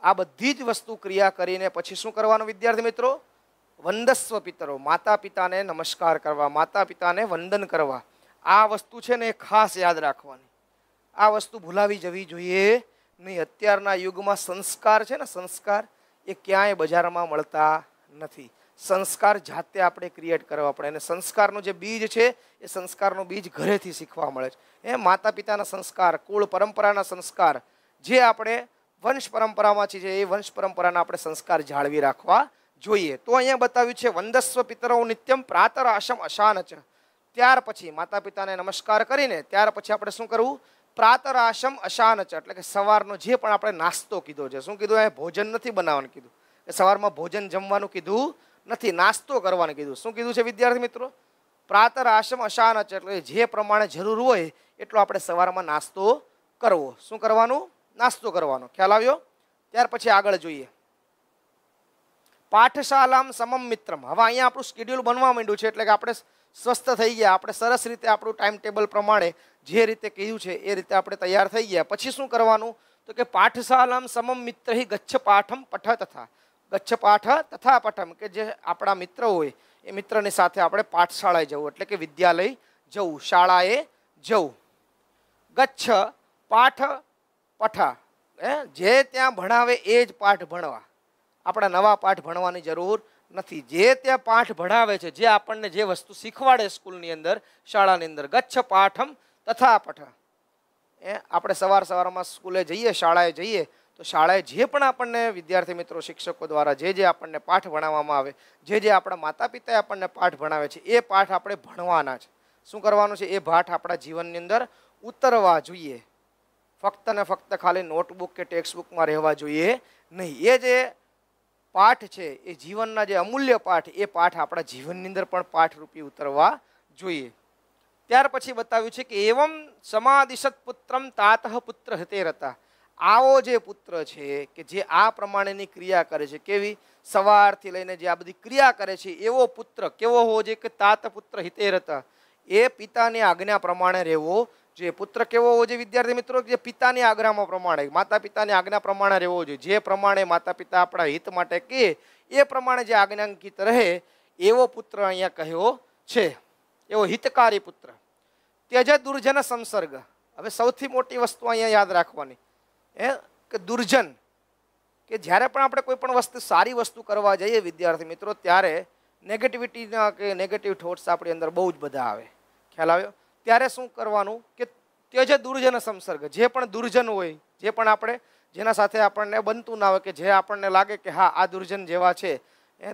આ બધી જ વસ્તુ ક્રિયા કરીને પછી શું કરવાનું વિદ્યાર્થી મિત્રો વંદસ્વ પિતરો માતા પિતાને નમસ્કાર કરવા માતા પિતાને વંદન કરવા આ વસ્તુ છે ને એ ખાસ યાદ રાખવાની આ વસ્તુ ભૂલાવી જવી જોઈએ નહીં અત્યારના યુગમાં સંસ્કાર છે ને સંસ્કાર એ ક્યાંય બજારમાં મળતા નથી સંસ્કાર જાતે આપણે ક્રિએટ કરવા પડે અને સંસ્કારનું જે બીજ છે એ સંસ્કારનું બીજ ઘરેથી શીખવા મળે છે એ માતા પિતાના સંસ્કાર કુળ પરંપરાના સંસ્કાર જે આપણે વંશ પરંપરામાં છે એ વંશ પરંપરાના આપણે સંસ્કાર જાળવી રાખવા જોઈએ તો અહીંયા બતાવ્યું છે વંદસ્વ પિતરો નિત્યમ પ્રાતર આશમ અશાન છે ત્યાર પછી માતા પિતાને નમસ્કાર કરીને ત્યાર પછી આપણે શું કરવું પ્રાતર આશમ અશાન છે એટલે કે સવારનો જે પણ આપણે નાસ્તો કીધો છે શું કીધું એ ભોજન નથી બનાવવાનું કીધું એ સવારમાં ભોજન જમવાનું કીધું નથી નાસ્તો કરવાનું કીધું શું કીધું છે વિદ્યાર્થી મિત્રો પ્રાતર આશમ અશાન છે એટલે જે પ્રમાણે જરૂર હોય એટલો આપણે સવારમાં નાસ્તો કરવો શું કરવાનું નાસ્તો કરવાનો ખ્યાલ આવ્યો ત્યાર પછી આગળ જોઈએ પાઠશાલામ સમમ મિત્રમ હવે અહીંયા આપણું સ્કેડ્યુલ બનવા માંડ્યું છે એટલે કે આપણે સ્વસ્થ થઈ ગયા આપણે સરસ રીતે આપણું ટાઈમ ટેબલ પ્રમાણે જે રીતે કહ્યું છે એ રીતે આપણે તૈયાર થઈ ગયા પછી શું કરવાનું તો કે પાઠશાલામ સમમ મિત્ર ગચ્છ પાઠમ પઠ તથા ગચ્છ પાઠ તથા પઠમ કે જે આપણા મિત્ર હોય એ મિત્રની સાથે આપણે પાઠશાળાએ જવું એટલે કે વિદ્યાલય જવું શાળાએ જવું ગચ્છ પાઠ પઠા હે જે ત્યાં ભણાવે એ જ પાઠ ભણવા આપણા નવા પાઠ ભણવાની જરૂર નથી જે ત્યાં પાઠ ભણાવે છે જે આપણને જે વસ્તુ શીખવાડે સ્કૂલની અંદર શાળાની અંદર ગચ્છ પાઠમ તથા પઠ એ આપણે સવાર સવારમાં સ્કૂલે જઈએ શાળાએ જઈએ તો શાળાએ જે પણ આપણને વિદ્યાર્થી મિત્રો શિક્ષકો દ્વારા જે જે આપણને પાઠ ભણાવવામાં આવે જે જે આપણા માતા પિતાએ આપણને પાઠ ભણાવે છે એ પાઠ આપણે ભણવાના છે શું કરવાનું છે એ પાઠ આપણા જીવનની અંદર ઉતરવા જોઈએ ફક્ત ને ફક્ત ખાલી નોટબુક કે ટેક્સ્ટબુકમાં રહેવા જોઈએ નહીં એ જે પાઠ છે એ જીવનના જે અમૂલ્ય પાઠ એ પાઠ આપણા જીવનની અંદર પણ પાઠરૂપી ઉતરવા જોઈએ ત્યાર પછી બતાવ્યું છે કે એવમ સમાધિશત પુત્રમ તાતઃ પુત્ર હતે હતા આવો જે પુત્ર છે કે જે આ પ્રમાણેની ક્રિયા કરે છે કેવી સવારથી લઈને જે આ બધી ક્રિયા કરે છે એવો પુત્ર કેવો હોવો જોઈએ કે તાત પુત્ર હિતે રતા એ પિતાની આજ્ઞા પ્રમાણે રહેવો જે પુત્ર કેવો હોવો જોઈએ વિદ્યાર્થી મિત્રો જે પિતાની આજ્ઞામાં પ્રમાણે માતા પિતાની આજ્ઞા પ્રમાણે રહેવો જોઈએ જે પ્રમાણે માતા પિતા આપણા હિત માટે કહે એ પ્રમાણે જે આજ્ઞાંકિત રહે એવો પુત્ર અહીંયા કહ્યો છે એવો હિતકારી પુત્ર તેજ દુર્જન સંસર્ગ હવે સૌથી મોટી વસ્તુ અહીંયા યાદ રાખવાની એ કે દુર્જન કે જ્યારે પણ આપણે કોઈ પણ વસ્તુ સારી વસ્તુ કરવા જઈએ વિદ્યાર્થી મિત્રો ત્યારે નેગેટિવિટીના કે નેગેટિવ થોટ્સ આપણી અંદર બહુ જ બધા આવે ખ્યાલ આવ્યો ત્યારે શું કરવાનું કે ત્યજે દુર્જન સંસર્ગ જે પણ દુર્જન હોય જે પણ આપણે જેના સાથે આપણને બનતું ના હોય કે જે આપણને લાગે કે હા આ દુર્જન જેવા છે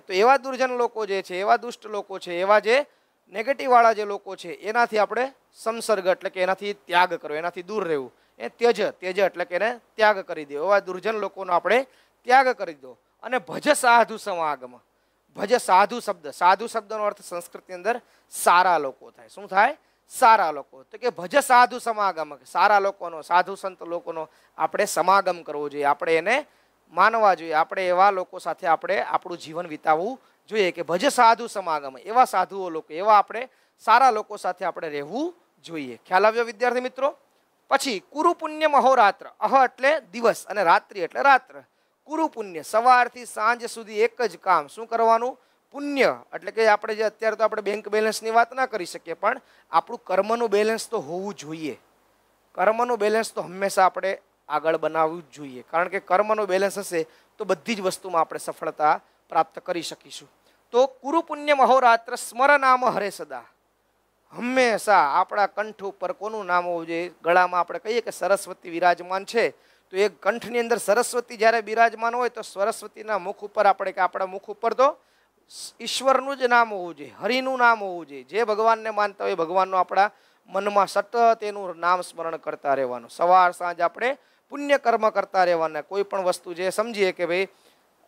તો એવા દુર્જન લોકો જે છે એવા દુષ્ટ લોકો છે એવા જે નેગેટિવવાળા જે લોકો છે એનાથી આપણે સંસર્ગ એટલે કે એનાથી ત્યાગ કરો એનાથી દૂર રહેવું એ તેજ તેજ એટલે કે એને ત્યાગ કરી દો એવા દુર્જન લોકોનો આપણે ત્યાગ કરી દો અને ભજ સાધુ સમાગમ ભજ સાધુ શબ્દ સાધુ શબ્દનો અર્થ સંસ્કૃતની અંદર સારા લોકો થાય શું થાય સારા લોકો તો કે ભજ સાધુ સમાગમ સારા લોકોનો સાધુ સંત લોકોનો આપણે સમાગમ કરવો જોઈએ આપણે એને માનવા જોઈએ આપણે એવા લોકો સાથે આપણે આપણું જીવન વિતાવવું જોઈએ કે ભજ સાધુ સમાગમ એવા સાધુઓ લોકો એવા આપણે સારા લોકો સાથે આપણે રહેવું જોઈએ ખ્યાલ આવ્યો વિદ્યાર્થી મિત્રો પછી કુરુપુણ્ય મહોરાત્ર અહ એટલે દિવસ અને રાત્રિ એટલે રાત્ર કુરુપુણ્ય સવારથી સાંજ સુધી એક જ કામ શું કરવાનું પુણ્ય એટલે કે આપણે જે અત્યારે તો આપણે બેંક બેલેન્સની વાત ના કરી શકીએ પણ આપણું કર્મનું બેલેન્સ તો હોવું જોઈએ કર્મનું બેલેન્સ તો હંમેશા આપણે આગળ બનાવવું જ જોઈએ કારણ કે કર્મનું બેલેન્સ હશે તો બધી જ વસ્તુમાં આપણે સફળતા પ્રાપ્ત કરી શકીશું તો કુરુ પુણ્ય મહોરાત્ર સ્મર નામ હરે સદા હંમેશા આપણા કંઠ ઉપર કોનું નામ હોવું જોઈએ ગળામાં આપણે કહીએ કે સરસ્વતી વિરાજમાન છે તો એ કંઠની અંદર સરસ્વતી જ્યારે બિરાજમાન હોય તો સરસ્વતીના મુખ ઉપર આપણે કે આપણા મુખ ઉપર તો ઈશ્વરનું જ નામ હોવું જોઈએ હરિનું નામ હોવું જોઈએ જે ભગવાનને માનતા હોય ભગવાનનું આપણા મનમાં સતત એનું નામ સ્મરણ કરતા રહેવાનું સવાર સાંજ આપણે પુણ્ય કર્મ કરતા રહેવાના કોઈ પણ વસ્તુ જે સમજીએ કે ભાઈ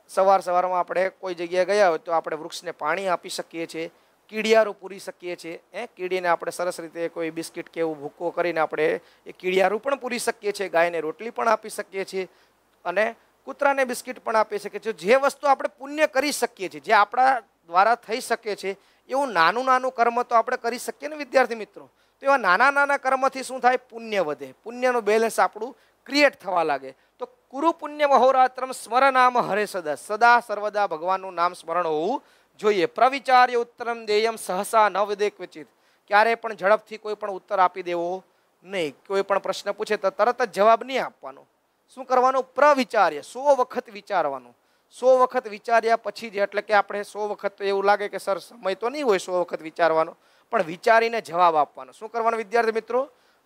સવાર સવારમાં આપણે કોઈ જગ્યાએ ગયા હોય તો આપણે વૃક્ષને પાણી આપી શકીએ છીએ કીડિયારું પૂરી શકીએ છીએ એ કીડીને આપણે સરસ રીતે કોઈ બિસ્કિટ કે એવું ભૂકો કરીને આપણે એ કીડિયારું પણ પૂરી શકીએ છીએ ગાયને રોટલી પણ આપી શકીએ છીએ અને કૂતરાને બિસ્કિટ પણ આપી શકે છે જે વસ્તુ આપણે પુણ્ય કરી શકીએ છીએ જે આપણા દ્વારા થઈ શકે છે એવું નાનું નાનું કર્મ તો આપણે કરી શકીએ ને વિદ્યાર્થી મિત્રો તો એવા નાના નાના કર્મથી શું થાય પુણ્ય વધે પુણ્યનું બેલેન્સ આપણું ક્રિએટ થવા લાગે તો કુરુ પુણ્ય મહોરાત્રમ સ્મર નામ હરે સદા સદા સર્વદા ભગવાનનું નામ સ્મરણ હોવું જોઈએ પ્રવિચાર્ય ઉત્તરમ દેયમ સહસા ન વિદે ક્વચિત ક્યારેય પણ ઝડપથી કોઈ પણ ઉત્તર આપી દેવો નહીં કોઈ પણ પ્રશ્ન પૂછે તો તરત જ જવાબ નહીં આપવાનો શું કરવાનું પ્રવિચાર્ય સો વખત વિચારવાનું સો વખત વિચાર્યા પછી જ એટલે કે આપણે સો વખત તો એવું લાગે કે સર સમય તો નહીં હોય સો વખત વિચારવાનો પણ વિચારીને જવાબ આપવાનો શું કરવાનું વિદ્યાર્થી મિત્રો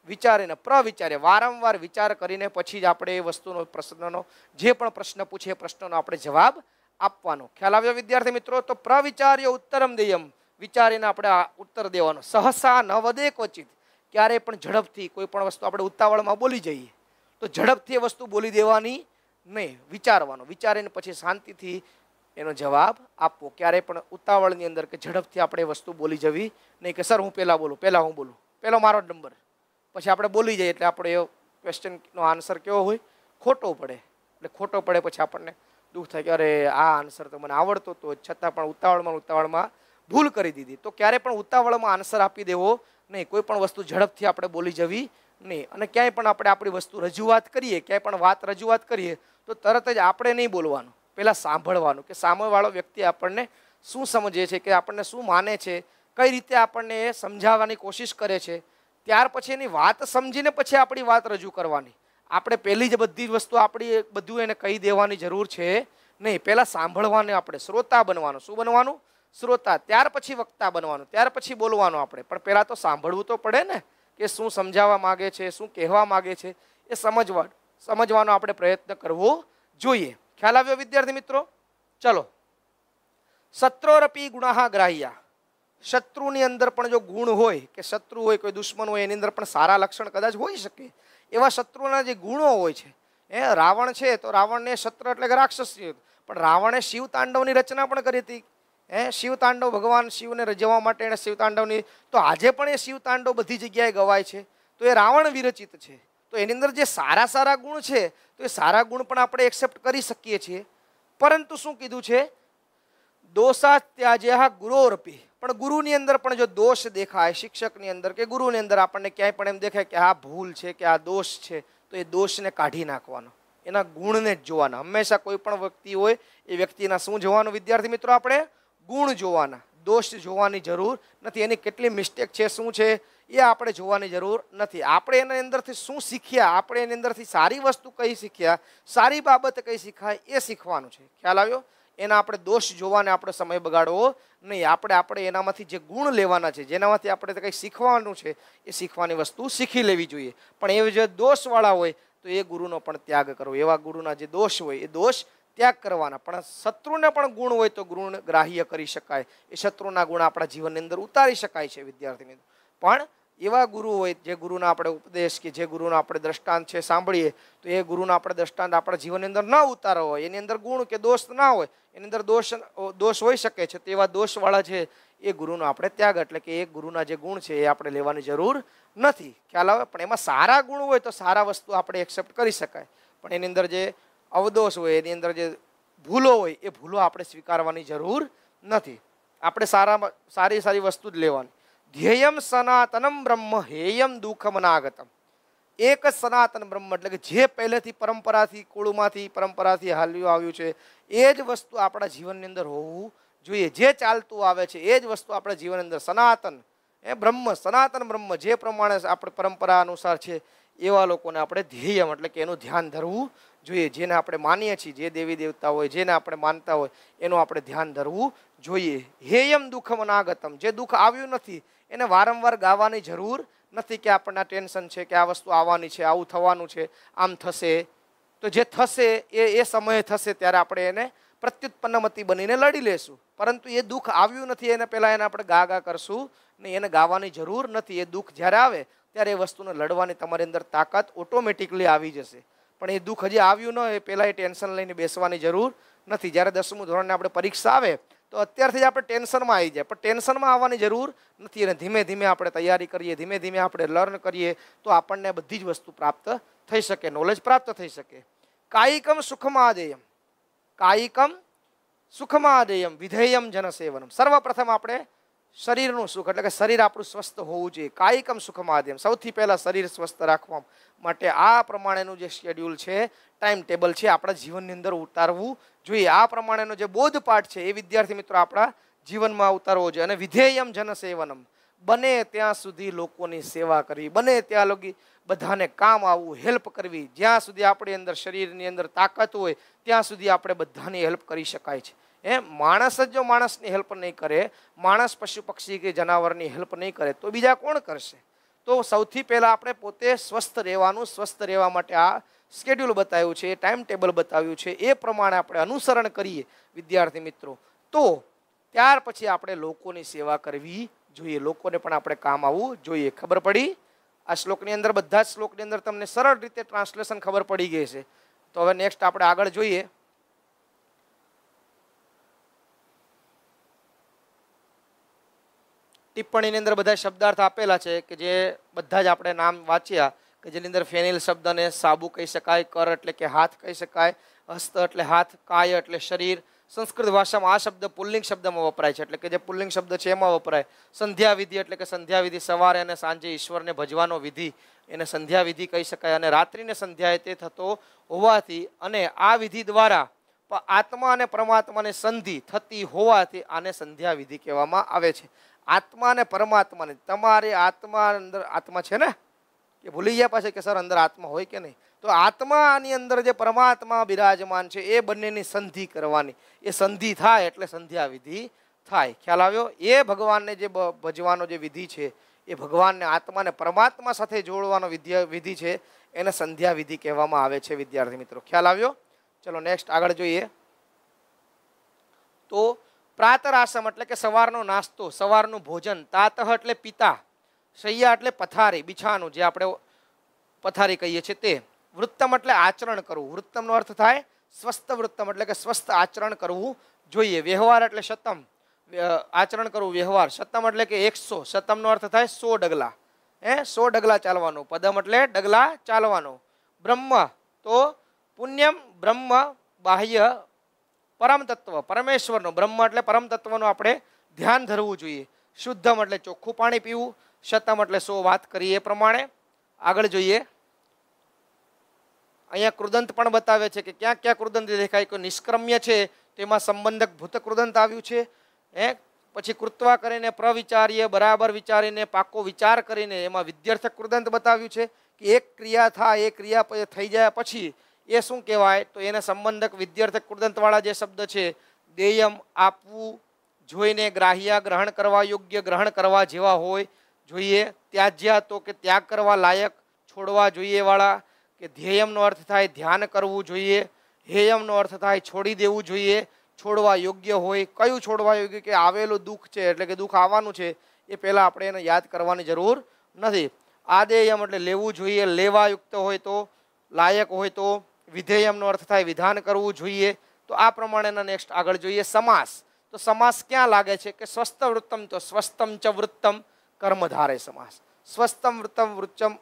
વિચારીને પ્રવિચાર્ય વારંવાર વિચાર કરીને પછી જ આપણે એ વસ્તુનો પ્રશ્નનો જે પણ પ્રશ્ન પૂછે એ પ્રશ્નનો આપણે જવાબ આપવાનો ખ્યાલ આવ્યો વિદ્યાર્થી મિત્રો તો પ્રવિચાર્ય ઉત્તરમ દેયમ વિચારીને આપણે ઉત્તર દેવાનો સહસા ન વધે ક્વચિત ક્યારેય પણ ઝડપથી કોઈ પણ વસ્તુ આપણે ઉતાવળમાં બોલી જઈએ તો ઝડપથી એ વસ્તુ બોલી દેવાની નહીં વિચારવાનો વિચારીને પછી શાંતિથી એનો જવાબ આપવો ક્યારેય પણ ઉતાવળની અંદર કે ઝડપથી આપણે વસ્તુ બોલી જવી નહીં કે સર હું પહેલાં બોલું પહેલાં હું બોલું પહેલો મારો નંબર પછી આપણે બોલી જઈએ એટલે આપણે એ ક્વેશ્ચનનો આન્સર કેવો હોય ખોટો પડે એટલે ખોટો પડે પછી આપણને દુઃખ થાય કે અરે આ આન્સર તો મને આવડતો હતો છતાં પણ ઉતાવળમાં ઉતાવળમાં ભૂલ કરી દીધી તો ક્યારેય પણ ઉતાવળમાં આન્સર આપી દેવો નહીં કોઈ પણ વસ્તુ ઝડપથી આપણે બોલી જવી નહીં અને ક્યાંય પણ આપણે આપણી વસ્તુ રજૂઆત કરીએ ક્યાંય પણ વાત રજૂઆત કરીએ તો તરત જ આપણે નહીં બોલવાનું પહેલાં સાંભળવાનું કે સામેવાળો વ્યક્તિ આપણને શું સમજે છે કે આપણને શું માને છે કઈ રીતે આપણને એ સમજાવવાની કોશિશ કરે છે ત્યાર પછી એની વાત સમજીને પછી આપણી વાત રજૂ કરવાની આપણે પહેલી જ બધી જ વસ્તુ આપણી બધું એને કહી દેવાની જરૂર છે નહીં પહેલાં સાંભળવાનું આપણે શ્રોતા બનવાનું શું બનવાનું શ્રોતા ત્યાર પછી વક્તા બનવાનું ત્યાર પછી બોલવાનું આપણે પણ પહેલાં તો સાંભળવું તો પડે ને કે શું સમજાવવા માગે છે શું કહેવા માગે છે એ સમજવા સમજવાનો આપણે પ્રયત્ન કરવો જોઈએ ખ્યાલ આવ્યો વિદ્યાર્થી મિત્રો ચલો શત્રોરપી ગુણાહા ગ્રાહ્યા શત્રુની અંદર પણ જો ગુણ હોય કે શત્રુ હોય કોઈ દુશ્મન હોય એની અંદર પણ સારા લક્ષણ કદાચ હોઈ શકે એવા શત્રુના જે ગુણો હોય છે એ રાવણ છે તો રાવણને શત્રુ એટલે કે રાક્ષસ પણ રાવણે શિવ તાંડવની રચના પણ કરી હતી એ શિવતાંડવ ભગવાન શિવને રજવા માટે એણે શિવતાંડવની તો આજે પણ એ શિવતાંડવ બધી જગ્યાએ ગવાય છે તો એ રાવણ વિરચિત છે તો એની અંદર જે સારા સારા ગુણ છે તો એ સારા ગુણ પણ આપણે એક્સેપ્ટ કરી શકીએ છીએ પરંતુ શું કીધું છે દોષા ત્યાજ્યા ગુરોરપી પણ ગુરુની અંદર પણ જો દોષ દેખાય શિક્ષકની અંદર કે ગુરુની અંદર આપણને ક્યાંય પણ એમ દેખાય કે આ ભૂલ છે કે આ દોષ છે તો એ દોષને કાઢી નાખવાનો એના ગુણને જ જોવાના હંમેશા કોઈ પણ વ્યક્તિ હોય એ વ્યક્તિના શું જોવાનું વિદ્યાર્થી મિત્રો આપણે ગુણ જોવાના દોષ જોવાની જરૂર નથી એની કેટલી મિસ્ટેક છે શું છે એ આપણે જોવાની જરૂર નથી આપણે એની અંદરથી શું શીખ્યા આપણે એની અંદરથી સારી વસ્તુ કઈ શીખ્યા સારી બાબત કઈ શીખાય એ શીખવાનું છે ખ્યાલ આવ્યો એના આપણે દોષ જોવાને આપણે સમય બગાડવો નહીં આપણે આપણે એનામાંથી જે ગુણ લેવાના છે જેનામાંથી આપણે કંઈ શીખવાનું છે એ શીખવાની વસ્તુ શીખી લેવી જોઈએ પણ એ જે દોષવાળા હોય તો એ ગુરુનો પણ ત્યાગ કરવો એવા ગુરુના જે દોષ હોય એ દોષ ત્યાગ કરવાના પણ શત્રુને પણ ગુણ હોય તો ગુણ ગ્રાહ્ય કરી શકાય એ શત્રુના ગુણ આપણા જીવનની અંદર ઉતારી શકાય છે વિદ્યાર્થીની મિત્રો પણ એવા ગુરુ હોય જે ગુરુના આપણે ઉપદેશ કે જે ગુરુનો આપણે દ્રષ્ટાંત છે સાંભળીએ તો એ ગુરુનો આપણે દ્રષ્ટાંત આપણા જીવનની અંદર ન ઉતારો હોય એની અંદર ગુણ કે દોષ ના હોય એની અંદર દોષ દોષ હોઈ શકે છે તેવા દોષવાળા છે એ ગુરુનો આપણે ત્યાગ એટલે કે એ ગુરુના જે ગુણ છે એ આપણે લેવાની જરૂર નથી ખ્યાલ આવે પણ એમાં સારા ગુણ હોય તો સારા વસ્તુ આપણે એક્સેપ્ટ કરી શકાય પણ એની અંદર જે અવદોષ હોય એની અંદર જે ભૂલો હોય એ ભૂલો આપણે સ્વીકારવાની જરૂર નથી આપણે સારામાં સારી સારી વસ્તુ જ લેવાની ધ્યેયમ સનાતનમ બ્રહ્મ હેયમ દુઃખમ નાગતમ એક જ સનાતન બ્રહ્મ એટલે કે જે પહેલેથી પરંપરાથી કુળમાંથી પરંપરાથી હાલ્યું આવ્યું છે એ જ વસ્તુ આપણા જીવનની અંદર હોવું જોઈએ જે ચાલતું આવે છે એ જ વસ્તુ આપણા જીવનની અંદર સનાતન એ બ્રહ્મ સનાતન બ્રહ્મ જે પ્રમાણે આપણે પરંપરા અનુસાર છે એવા લોકોને આપણે ધ્યેયમ એટલે કે એનું ધ્યાન ધરવું જોઈએ જેને આપણે માનીએ છીએ જે દેવી દેવતા હોય જેને આપણે માનતા હોય એનું આપણે ધ્યાન ધરવું જોઈએ હેયમ દુઃખમ અનાગતમ જે દુઃખ આવ્યું નથી એને વારંવાર ગાવાની જરૂર નથી કે આપણને ટેન્શન છે કે આ વસ્તુ આવવાની છે આવું થવાનું છે આમ થશે તો જે થશે એ એ સમયે થશે ત્યારે આપણે એને પ્રત્યુત્પન્નમતી બનીને લડી લેશું પરંતુ એ દુઃખ આવ્યું નથી એને પહેલાં એને આપણે ગા ગા કરશું નહીં એને ગાવાની જરૂર નથી એ દુઃખ જ્યારે આવે ત્યારે એ વસ્તુને લડવાની તમારી અંદર તાકાત ઓટોમેટિકલી આવી જશે પણ એ દુઃખ હજી આવ્યું ન એ પહેલાં એ ટેન્શન લઈને બેસવાની જરૂર નથી જ્યારે દસમું ધોરણને આપણે પરીક્ષા આવે તો અત્યારથી જ આપણે ટેન્શનમાં આવી જાય પણ ટેન્શનમાં આવવાની જરૂર નથી અને ધીમે ધીમે આપણે તૈયારી કરીએ ધીમે ધીમે આપણે લર્ન કરીએ તો આપણને બધી જ વસ્તુ પ્રાપ્ત થઈ શકે નોલેજ પ્રાપ્ત થઈ શકે કાયિકમ સુખમાં સુખમાદેયમ કાયિકમ સુખમાદેયમ વિધેયમ જનસેવનમ સર્વપ્રથમ આપણે શરીરનું સુખ એટલે કે શરીર આપણું સ્વસ્થ હોવું જોઈએ કાયકમ સુખ માધ્યમ સૌથી પહેલાં શરીર સ્વસ્થ રાખવા માટે આ પ્રમાણેનું જે શેડ્યુલ છે ટાઈમ ટેબલ છે આપણા જીવનની અંદર ઉતારવું જોઈએ આ પ્રમાણેનો જે પાઠ છે એ વિદ્યાર્થી મિત્રો આપણા જીવનમાં ઉતારવો જોઈએ અને વિધેયમ જનસેવનમ બને ત્યાં સુધી લોકોની સેવા કરવી બને ત્યાં લગી બધાને કામ આવવું હેલ્પ કરવી જ્યાં સુધી આપણી અંદર શરીરની અંદર તાકાત હોય ત્યાં સુધી આપણે બધાની હેલ્પ કરી શકાય છે એ માણસ જ જો માણસની હેલ્પ નહીં કરે માણસ પશુ પક્ષી કે જનાવરની હેલ્પ નહીં કરે તો બીજા કોણ કરશે તો સૌથી પહેલાં આપણે પોતે સ્વસ્થ રહેવાનું સ્વસ્થ રહેવા માટે આ સ્કેડ્યુલ બતાવ્યું છે ટાઈમ ટેબલ બતાવ્યું છે એ પ્રમાણે આપણે અનુસરણ કરીએ વિદ્યાર્થી મિત્રો તો ત્યાર પછી આપણે લોકોની સેવા કરવી જોઈએ લોકોને પણ આપણે કામ આવવું જોઈએ ખબર પડી આ શ્લોકની અંદર બધા જ શ્લોકની અંદર તમને સરળ રીતે ટ્રાન્સલેશન ખબર પડી ગઈ છે તો હવે નેક્સ્ટ આપણે આગળ જોઈએ ટિપ્પણીની અંદર બધા શબ્દાર્થ આપેલા છે કે જે બધા જ આપણે નામ વાંચ્યા કે જેની અંદર ફેનિલ શબ્દને સાબુ કહી શકાય કર એટલે કે હાથ કહી શકાય હસ્ત એટલે હાથ કાય એટલે શરીર સંસ્કૃત ભાષામાં આ શબ્દ પુલ્લિંગ શબ્દમાં વપરાય છે એટલે કે જે પુલ્લિંગ શબ્દ છે એમાં વપરાય સંધ્યાવિધિ એટલે કે સંધ્યાવિધિ સવારે અને સાંજે ઈશ્વરને ભજવાનો વિધિ એને સંધ્યાવિધિ કહી શકાય અને રાત્રિને સંધ્યાએ તે થતો હોવાથી અને આ વિધિ દ્વારા આત્મા અને પરમાત્માને સંધિ થતી હોવાથી આને સંધ્યાવિધિ કહેવામાં આવે છે આત્મા અને પરમાત્માને તમારી આત્મા અંદર આત્મા છે ને કે ભૂલી ગયા પાછા કે સર અંદર આત્મા હોય કે નહીં તો આત્માની અંદર જે પરમાત્મા બિરાજમાન છે એ બંનેની સંધિ કરવાની એ સંધિ થાય એટલે સંધ્યા વિધિ થાય ખ્યાલ આવ્યો એ ભગવાનને જે ભજવાનો જે વિધિ છે એ ભગવાનને આત્માને પરમાત્મા સાથે જોડવાનો વિદ્યા વિધિ છે એને સંધ્યા વિધિ કહેવામાં આવે છે વિદ્યાર્થી મિત્રો ખ્યાલ આવ્યો ચલો નેક્સ્ટ આગળ જોઈએ તો પ્રાતરાસમ એટલે કે સવારનો નાસ્તો સવારનું ભોજન તાતહ એટલે પિતા શૈયા એટલે પથારી બિછાનું જે આપણે પથારી કહીએ છીએ તે વૃત્તમ એટલે આચરણ કરવું વૃત્તમનો અર્થ થાય સ્વસ્થ વૃત્તમ એટલે કે સ્વસ્થ આચરણ કરવું જોઈએ વ્યવહાર એટલે શતમ આચરણ કરવું વ્યવહાર શતમ એટલે કે એકસો સતમનો અર્થ થાય સો ડગલા એ સો ડગલા ચાલવાનું પદમ એટલે ડગલા ચાલવાનું બ્રહ્મ તો પુણ્યમ બ્રહ્મ બાહ્ય પરમ પરમેશ્વરનું બ્રહ્મ એટલે પરમ આપણે ધ્યાન ધરવું જોઈએ શુદ્ધમ એટલે ચોખ્ખું પાણી પીવું શતમ એટલે સો વાત કરી એ પ્રમાણે આગળ જોઈએ અહીંયા કૃદંત પણ બતાવે છે કે ક્યાં ક્યાં કૃદંત દેખાય કોઈ નિષ્ક્રમ્ય છે તેમાં સંબંધક ભૂત કૃદંત આવ્યું છે એ પછી કૃત્વા કરીને પ્રવિચારીએ બરાબર વિચારીને પાકો વિચાર કરીને એમાં વિદ્યાર્થક કૃદંત બતાવ્યું છે કે એક ક્રિયા થાય એ ક્રિયા થઈ જાય પછી એ શું કહેવાય તો એને સંબંધક વિદ્યાર્થક કૃદંતવાળા જે શબ્દ છે દેયમ આપવું જોઈને ગ્રાહ્ય ગ્રહણ કરવા યોગ્ય ગ્રહણ કરવા જેવા હોય જોઈએ ત્યાજ્યા તો કે ત્યાગ કરવા લાયક છોડવા જોઈએ વાળા કે ધ્યેયમનો અર્થ થાય ધ્યાન કરવું જોઈએ હેયમનો અર્થ થાય છોડી દેવું જોઈએ છોડવા યોગ્ય હોય કયું છોડવા યોગ્ય કે આવેલું દુઃખ છે એટલે કે દુઃખ આવવાનું છે એ પહેલાં આપણે એને યાદ કરવાની જરૂર નથી આ દેયમ એટલે લેવું જોઈએ લેવાયુક્ત હોય તો લાયક હોય તો વિધેયમનો અર્થ થાય વિધાન કરવું જોઈએ તો આ પ્રમાણેના નેક્સ્ટ આગળ જોઈએ સમાસ તો સમાસ ક્યાં લાગે છે કે સ્વસ્થ વૃત્તમ તો સ્વસ્થમ ચ વૃત્તમ કર્મધારે સમાસ સ્વસ્થમ વૃત્તમ વૃત્તમ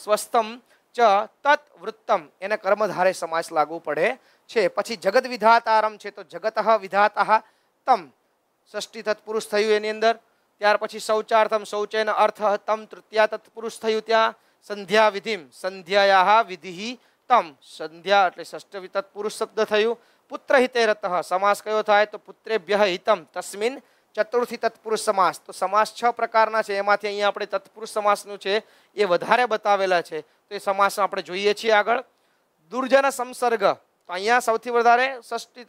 સ્વસ્થમ ચ તત વૃત્તમ એને કર્મધારે સમાસ લાગુ પડે છે પછી જગત વિધાતારમ છે તો જગત વિધાતા તમ ષષ્ઠી તત્પુરુષ થયું એની અંદર ત્યાર પછી શૌચાર્થમ શૌચેન અર્થ તમ તૃતીયા તત્પુરુષ થયું ત્યાં સંધ્યા વિધિમ સંધ્યા વિધિ ઉત્તમ સંધ્યા એટલે ષષ્ઠ તત્પુરુષ શબ્દ થયું પુત્ર હિતેરત સમાસ કયો થાય તો પુત્રેભ્ય હિતમ તસ્મિન ચતુર્થી તત્પુરુષ સમાસ તો સમાસ છ પ્રકારના છે એમાંથી અહીંયા આપણે તત્પુરુષ સમાસનું છે એ વધારે બતાવેલા છે તો એ સમાસ આપણે જોઈએ છીએ આગળ દુર્જન સંસર્ગ તો અહીંયા સૌથી વધારે ષષ્ઠી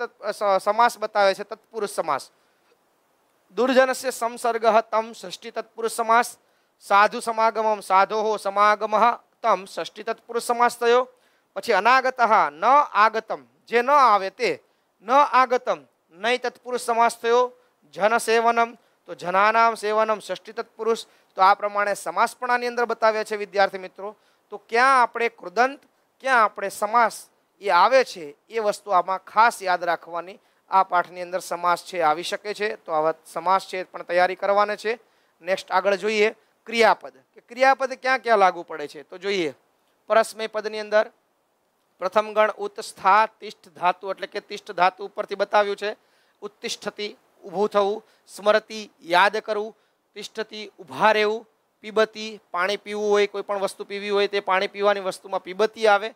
સમાસ બતાવે છે તત્પુરુષ સમાસ દુર્જનસ્ય સંસર્ગ તમ ષષ્ઠી તત્પુરુષ સમાસ સાધુ સમાગમ સાધો સમાગમ તમ ષષ્ઠી તત્પુરુષ સમાસ થયો પછી અનાગત ન આગતમ જે ન આવે તે ન આગતમ નહીં તત્પુરુષ સમાસ થયો જન સેવનમ તો જનાનામ સેવનમ ષષ્ઠી તત્પુરુષ તો આ પ્રમાણે સમાસપણાની અંદર બતાવ્યા છે વિદ્યાર્થી મિત્રો તો ક્યાં આપણે કૃદંત ક્યાં આપણે સમાસ એ આવે છે એ વસ્તુ આમાં ખાસ યાદ રાખવાની આ પાઠની અંદર સમાસ છે આવી શકે છે તો આવા સમાસ છે પણ તૈયારી કરવાને છે નેક્સ્ટ આગળ જોઈએ ક્રિયાપદ કે ક્રિયાપદ ક્યાં ક્યાં લાગુ પડે છે તો જોઈએ પરસ્મય પદની અંદર પ્રથમ ગણ ઉત્સ્થા તિષ્ઠ ધાતુ એટલે કે તિષ્ઠ ધાતુ ઉપરથી બતાવ્યું છે ઉત્તિષ્ઠતી ઊભું થવું સ્મરતી યાદ કરવું તિષ્ઠતી ઊભા રહેવું પીબતી પાણી પીવું હોય કોઈ પણ વસ્તુ પીવી હોય તે પાણી પીવાની વસ્તુમાં પીબતી આવે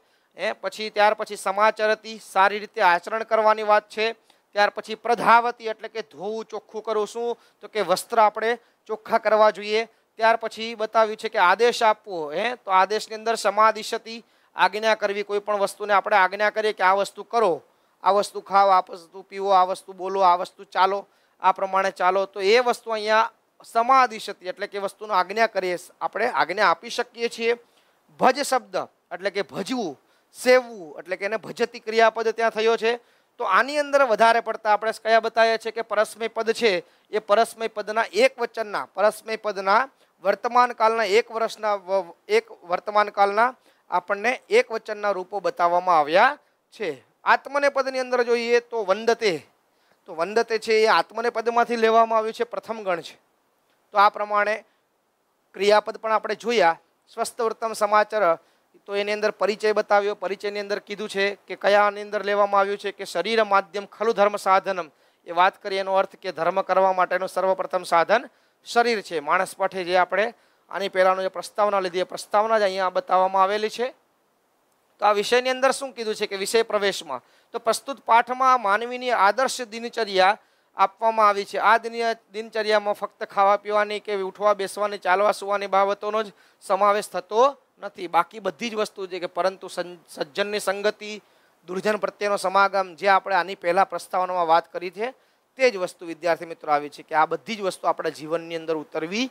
એ પછી ત્યાર પછી સમાચરતી સારી રીતે આચરણ કરવાની વાત છે ત્યાર પછી પ્રધાવતી એટલે કે ધોવું ચોખ્ખું કરવું શું તો કે વસ્ત્ર આપણે ચોખ્ખા કરવા જોઈએ ત્યાર પછી બતાવ્યું છે કે આદેશ આપવો હે તો આદેશની અંદર સમાદિશતી આજ્ઞા કરવી કોઈ પણ વસ્તુને આપણે આજ્ઞા કરીએ કે આ વસ્તુ કરો આ વસ્તુ ખાઓ આ વસ્તુ પીવો આ વસ્તુ બોલો આ વસ્તુ ચાલો આ પ્રમાણે ચાલો તો એ વસ્તુ અહીંયા સમાધિશતી એટલે કે વસ્તુનો આજ્ઞા કરીએ આપણે આજ્ઞા આપી શકીએ છીએ ભજ શબ્દ એટલે કે ભજવું સેવવું એટલે કે એને ભજતી ક્રિયાપદ ત્યાં થયો છે તો આની અંદર વધારે પડતા આપણે કયા બતાવ્યા છે કે પરસ્મય પદ છે એ પરસ્મય પદના એક વચનના પરસ્મય પદના વર્તમાન કાળના એક વર્ષના એક વર્તમાન કાળના આપણને એક વચનના રૂપો બતાવવામાં આવ્યા છે આત્મને પદની અંદર જોઈએ તો વંદતે તો વંદતે છે એ આત્મને પદમાંથી લેવામાં આવ્યું છે પ્રથમ ગણ છે તો આ પ્રમાણે ક્રિયાપદ પણ આપણે જોયા સ્વસ્થ વૃત્તમ સમાચાર તો એની અંદર પરિચય બતાવ્યો પરિચયની અંદર કીધું છે કે કયાની અંદર લેવામાં આવ્યું છે કે શરીર માધ્યમ ખલુ ધર્મ સાધનમ એ વાત કરીએ એનો અર્થ કે ધર્મ કરવા માટેનું સર્વપ્રથમ સાધન શરીર છે માણસ પાઠે જે આપણે આની પહેલાંનું જે પ્રસ્તાવના લીધી એ પ્રસ્તાવના જ અહીંયા બતાવવામાં આવેલી છે તો આ વિષયની અંદર શું કીધું છે કે વિષય પ્રવેશમાં તો પ્રસ્તુત પાઠમાં માનવીની આદર્શ દિનચર્યા આપવામાં આવી છે આ દિનચર્યામાં ફક્ત ખાવા પીવાની કે ઉઠવા બેસવાની ચાલવા સુવાની બાબતોનો જ સમાવેશ થતો નથી બાકી બધી જ વસ્તુ છે કે પરંતુ સજ્જનની સંગતિ દુર્જન પ્રત્યેનો સમાગમ જે આપણે આની પહેલાં પ્રસ્તાવનામાં વાત કરી છે તે જ વસ્તુ વિદ્યાર્થી મિત્રો આવી છે કે આ બધી જ વસ્તુ આપણા જીવનની અંદર ઉતરવી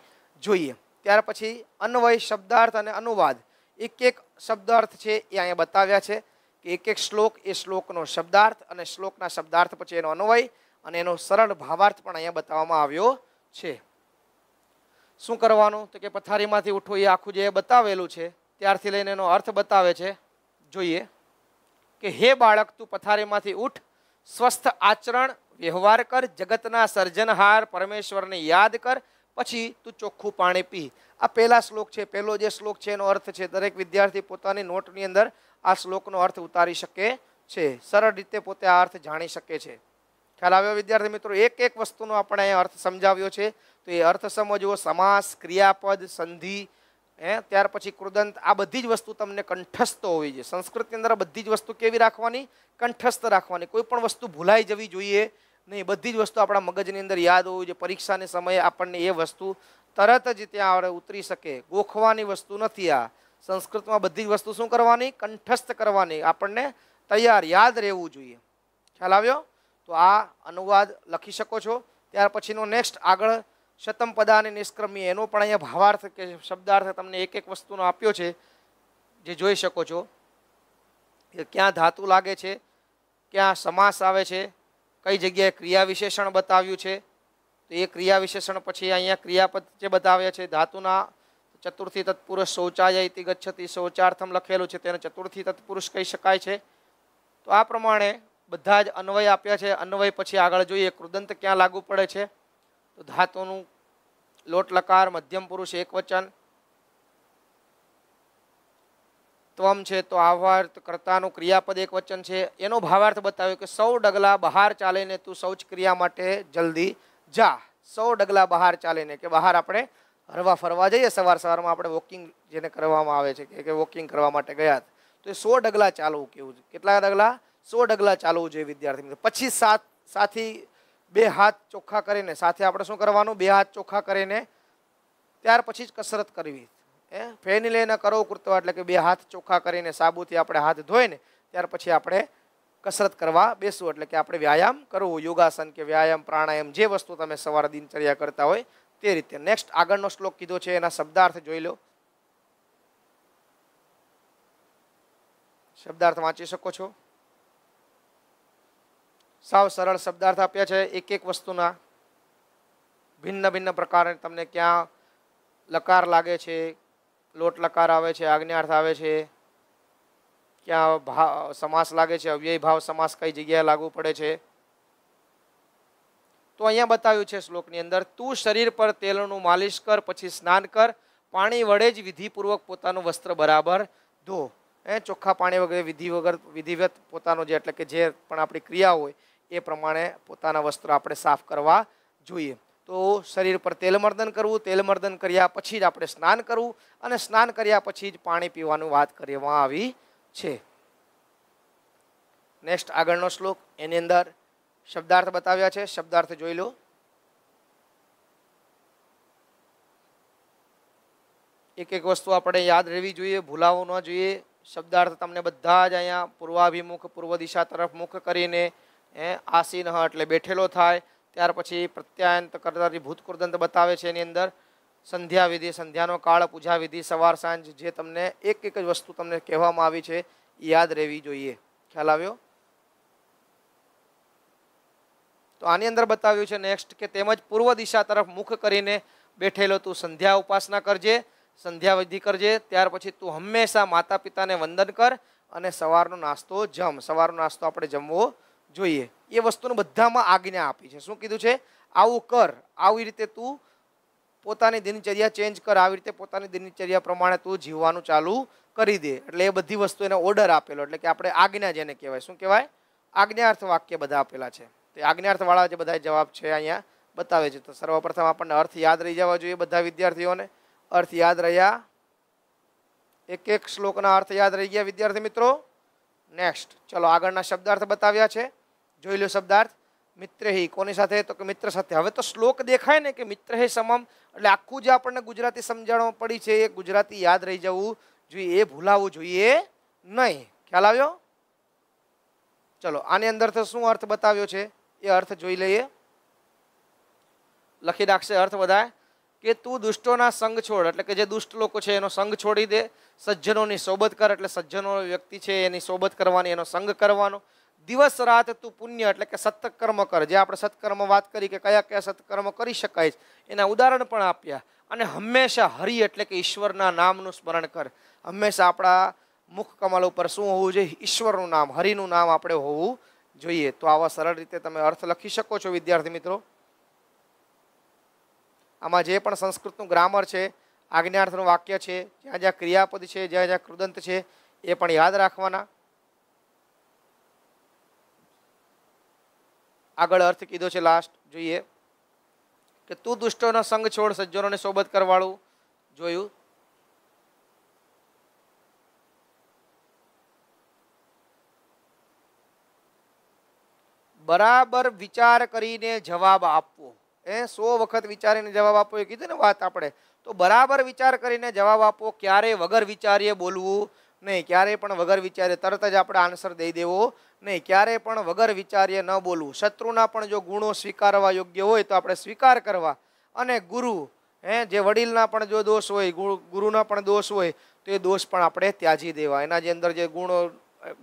જોઈએ ત્યાર પછી અન્વય શબ્દાર્થ અને અનુવાદ એક એક શબ્દાર્થ છે એ અહીંયા બતાવ્યા છે કે એક એક શ્લોક એ શ્લોકનો શબ્દાર્થ અને શ્લોકના શબ્દાર્થ પછી એનો અન્વય અને એનો સરળ ભાવાર્થ પણ અહીંયા બતાવવામાં આવ્યો છે શું કરવાનું તો કે પથારીમાંથી ઉઠો એ આખું જે બતાવેલું છે ત્યારથી લઈને એનો અર્થ બતાવે છે જોઈએ કે હે બાળક તું પથારીમાંથી ઉઠ સ્વસ્થ આચરણ વ્યવહાર કર જગતના સર્જનહાર પરમેશ્વરને યાદ કર પછી તું ચોખ્ખું પાણી પી આ પહેલા શ્લોક છે પહેલો જે શ્લોક છે એનો અર્થ છે દરેક વિદ્યાર્થી પોતાની નોટની અંદર આ શ્લોકનો અર્થ ઉતારી શકે છે સરળ રીતે પોતે આ અર્થ જાણી શકે છે ખ્યાલ આવ્યો વિદ્યાર્થી મિત્રો એક એક વસ્તુનો આપણે અહીંયા અર્થ સમજાવ્યો છે તો એ અર્થ સમજવો સમાસ ક્રિયાપદ સંધિ હે ત્યાર પછી કૃદંત આ બધી જ વસ્તુ તમને કંઠસ્થ હોવી જોઈએ સંસ્કૃતની અંદર બધી જ વસ્તુ કેવી રાખવાની કંઠસ્થ રાખવાની કોઈ પણ વસ્તુ ભૂલાઈ જવી જોઈએ નહીં બધી જ વસ્તુ આપણા મગજની અંદર યાદ હોવી જોઈએ પરીક્ષાને સમયે આપણને એ વસ્તુ તરત જ ત્યાં આપણે ઉતરી શકે ગોખવાની વસ્તુ નથી આ સંસ્કૃતમાં બધી જ વસ્તુ શું કરવાની કંઠસ્થ કરવાની આપણને તૈયાર યાદ રહેવું જોઈએ ખ્યાલ આવ્યો તો આ અનુવાદ લખી શકો છો ત્યાર પછીનો નેક્સ્ટ આગળ શતમ પદા અને નિષ્ક્રમી એનો પણ અહીંયા ભાવાર્થ કે શબ્દાર્થ તમને એક એક વસ્તુનો આપ્યો છે જે જોઈ શકો છો કે ક્યાં ધાતુ લાગે છે ક્યાં સમાસ આવે છે કઈ જગ્યાએ ક્રિયા વિશેષણ બતાવ્યું છે તો એ ક્રિયા વિશેષણ પછી અહીંયા ક્રિયાપદ જે બતાવ્યા છે ધાતુના ચતુર્થી તત્પુરુષ શૌચાલયથી ગચ્છતી શૌચાર્થમ લખેલું છે તેને ચતુર્થી તત્પુરુષ કહી શકાય છે તો આ પ્રમાણે બધા જ અન્વય આપ્યા છે અન્વય પછી આગળ જોઈએ કૃદંત ક્યાં લાગુ પડે છે તો ધાતુનું લોટલકાર મધ્યમ પુરુષ એકવચન ત્વમ છે તો આહવાર્થ કર્તાનું ક્રિયાપદ એક વચન છે એનો ભાવાર્થ બતાવ્યો કે સૌ ડગલા બહાર ચાલે ને તું શૌચ ક્રિયા માટે જલ્દી જા સૌ ડગલા બહાર ચાલે ને કે બહાર આપણે હરવા ફરવા જઈએ સવાર સવારમાં આપણે વોકિંગ જેને કરવામાં આવે છે કે વોકિંગ કરવા માટે ગયા તો એ સો ડગલા ચાલવું કેવું છે કેટલા ડગલા સો ડગલા ચાલવું જોઈએ વિદ્યાર્થી મિત્રો પછી સાત સાથી બે હાથ ચોખ્ખા કરીને સાથે આપણે શું કરવાનું બે હાથ ચોખ્ખા કરીને ત્યાર પછી જ કસરત કરવી એ ફેનિલેના કરો કૃતવા એટલે કે બે હાથ ચોખ્ખા કરીને સાબુથી આપણે હાથ ધોઈને ત્યાર પછી આપણે કસરત કરવા બેસવું એટલે કે આપણે વ્યાયામ કરવું યોગાસન કે વ્યાયામ પ્રાણાયામ જે વસ્તુ તમે સવારે દિનચર્યા કરતા હોય તે રીતે નેક્સ્ટ આગળનો શ્લોક કીધો છે એના શબ્દાર્થ જોઈ લો શબ્દાર્થ વાંચી શકો છો સાવ સરળ શબ્દાર્થ આપ્યા છે એક એક વસ્તુના ભિન્ન ભિન્ન પ્રકારે તમને ક્યાં લકાર લાગે છે લોટ લકાર આવે છે આજ્ઞાર્થ આવે છે ક્યાં ભાવ સમાસ લાગે છે અવ્યય ભાવ સમાસ કઈ જગ્યાએ લાગુ પડે છે તો અહીંયા બતાવ્યું છે શ્લોકની અંદર તું શરીર પર તેલનું માલિશ કર પછી સ્નાન કર પાણી વડે જ વિધિપૂર્વક પોતાનું વસ્ત્ર બરાબર ધો એ ચોખ્ખા પાણી વગેરે વિધિ વગર વિધિવત પોતાનો જે એટલે કે જે પણ આપણી ક્રિયા હોય એ પ્રમાણે પોતાના વસ્ત્ર આપણે સાફ કરવા જોઈએ તો શરીર પર તેલમર્દન કરવું તેલમર્દન કર્યા પછી જ આપણે સ્નાન કરવું અને સ્નાન કર્યા પછી જ પાણી પીવાનું વાત કરવામાં આવી છે નેક્સ્ટ આગળનો શ્લોક એની અંદર શબ્દાર્થ બતાવ્યા છે શબ્દાર્થ જોઈ લો એક એક વસ્તુ આપણે યાદ રહેવી જોઈએ ભૂલાવો ન જોઈએ શબ્દાર્થ તમને બધા જ અહીંયા પૂર્વાભિમુખ પૂર્વ દિશા તરફ મુખ કરીને એ આસીન એટલે બેઠેલો થાય ત્યાર પછી પ્રત્યાયંત કરતારી ભૂતકૃદંત બતાવે છે એની અંદર સંધ્યા વિધિ સંધ્યાનો કાળ પૂજા વિધિ સવાર સાંજ જે તમને એક એક જ વસ્તુ તમને કહેવામાં આવી છે યાદ રહેવી જોઈએ ખ્યાલ આવ્યો તો આની અંદર બતાવ્યું છે નેક્સ્ટ કે તેમજ પૂર્વ દિશા તરફ મુખ કરીને બેઠેલો તું સંધ્યા ઉપાસના કરજે સંધ્યાવિધિ કરજે ત્યાર પછી તું હંમેશા માતા પિતાને વંદન કર અને સવારનો નાસ્તો જમ સવારનો નાસ્તો આપણે જમવો જોઈએ એ વસ્તુનું બધામાં આજ્ઞા આપી છે શું કીધું છે આવું કર આવી રીતે તું પોતાની દિનચર્યા ચેન્જ કર આવી રીતે પોતાની દિનચર્યા પ્રમાણે તું જીવવાનું ચાલુ કરી દે એટલે એ બધી વસ્તુ એને ઓર્ડર આપેલો એટલે કે આપણે આજ્ઞા જેને કહેવાય શું કહેવાય આજ્ઞાર્થ વાક્ય બધા આપેલા છે તો આજ્ઞાર્થવાળા જે બધા જવાબ છે અહીંયા બતાવે છે તો સર્વપ્રથમ આપણને અર્થ યાદ રહી જવા જોઈએ બધા વિદ્યાર્થીઓને અર્થ યાદ રહ્યા એક એક શ્લોકના અર્થ યાદ રહી ગયા વિદ્યાર્થી મિત્રો નેક્સ્ટ ચલો આગળના શબ્દાર્થ બતાવ્યા છે જોઈ લો શબ્દાર્થ મિત્ર હી કોની સાથે તો કે મિત્ર સાથે હવે તો શ્લોક દેખાય ને કે મિત્ર હે સમમ એટલે આખું જે આપણને ગુજરાતી સમજાણો પડી છે એ ગુજરાતી યાદ રહી જવું જોઈએ એ ભૂલાવવું જોઈએ નહીં ખ્યાલ આવ્યો ચલો આની અંદર તો શું અર્થ બતાવ્યો છે એ અર્થ જોઈ લઈએ લખી નાખશે અર્થ બધાય કે તું દુષ્ટોના સંગ છોડ એટલે કે જે દુષ્ટ લોકો છે એનો સંગ છોડી દે સજ્જનોની સોબત કર એટલે સજ્જનો વ્યક્તિ છે એની સોબત કરવાની એનો સંગ કરવાનો દિવસ રાત તું પુણ્ય એટલે કે સત્કર્મ કર જે આપણે સત્કર્મ વાત કરી કે કયા કયા સત્કર્મ કરી શકાય એના ઉદાહરણ પણ આપ્યા અને હંમેશા હરિ એટલે કે ઈશ્વરના નામનું સ્મરણ કર હંમેશા આપણા મુખ કમલ ઉપર શું હોવું જોઈએ ઈશ્વરનું નામ હરિનું નામ આપણે હોવું જોઈએ તો આવા સરળ રીતે તમે અર્થ લખી શકો છો વિદ્યાર્થી મિત્રો આમાં જે પણ સંસ્કૃતનું ગ્રામર છે આજ્ઞાર્થનું વાક્ય છે જ્યાં જ્યાં ક્રિયાપદ છે જ્યાં જ્યાં કૃદંત છે એ પણ યાદ રાખવાના આગળ અર્થ કીધો છે લાસ્ટ જોઈએ કે તું દુષ્ટોનો સંગ છોડ સજ્જનોને સોબત કરવાળું જોયું બરાબર વિચાર કરીને જવાબ આપવો એ સો વખત વિચારીને જવાબ આપવો એ કીધું ને વાત આપણે તો બરાબર વિચાર કરીને જવાબ આપવો ક્યારે વગર વિચારીએ બોલવું નહીં ક્યારે પણ વગર વિચારે તરત જ આપણે આન્સર દઈ દેવો નહીં ક્યારે પણ વગર વિચાર્ય ન બોલવું શત્રુના પણ જો ગુણો સ્વીકારવા યોગ્ય હોય તો આપણે સ્વીકાર કરવા અને ગુરુ હે જે વડીલના પણ જો દોષ હોય ગુરુના પણ દોષ હોય તો એ દોષ પણ આપણે ત્યાજી દેવા એના જે અંદર જે ગુણો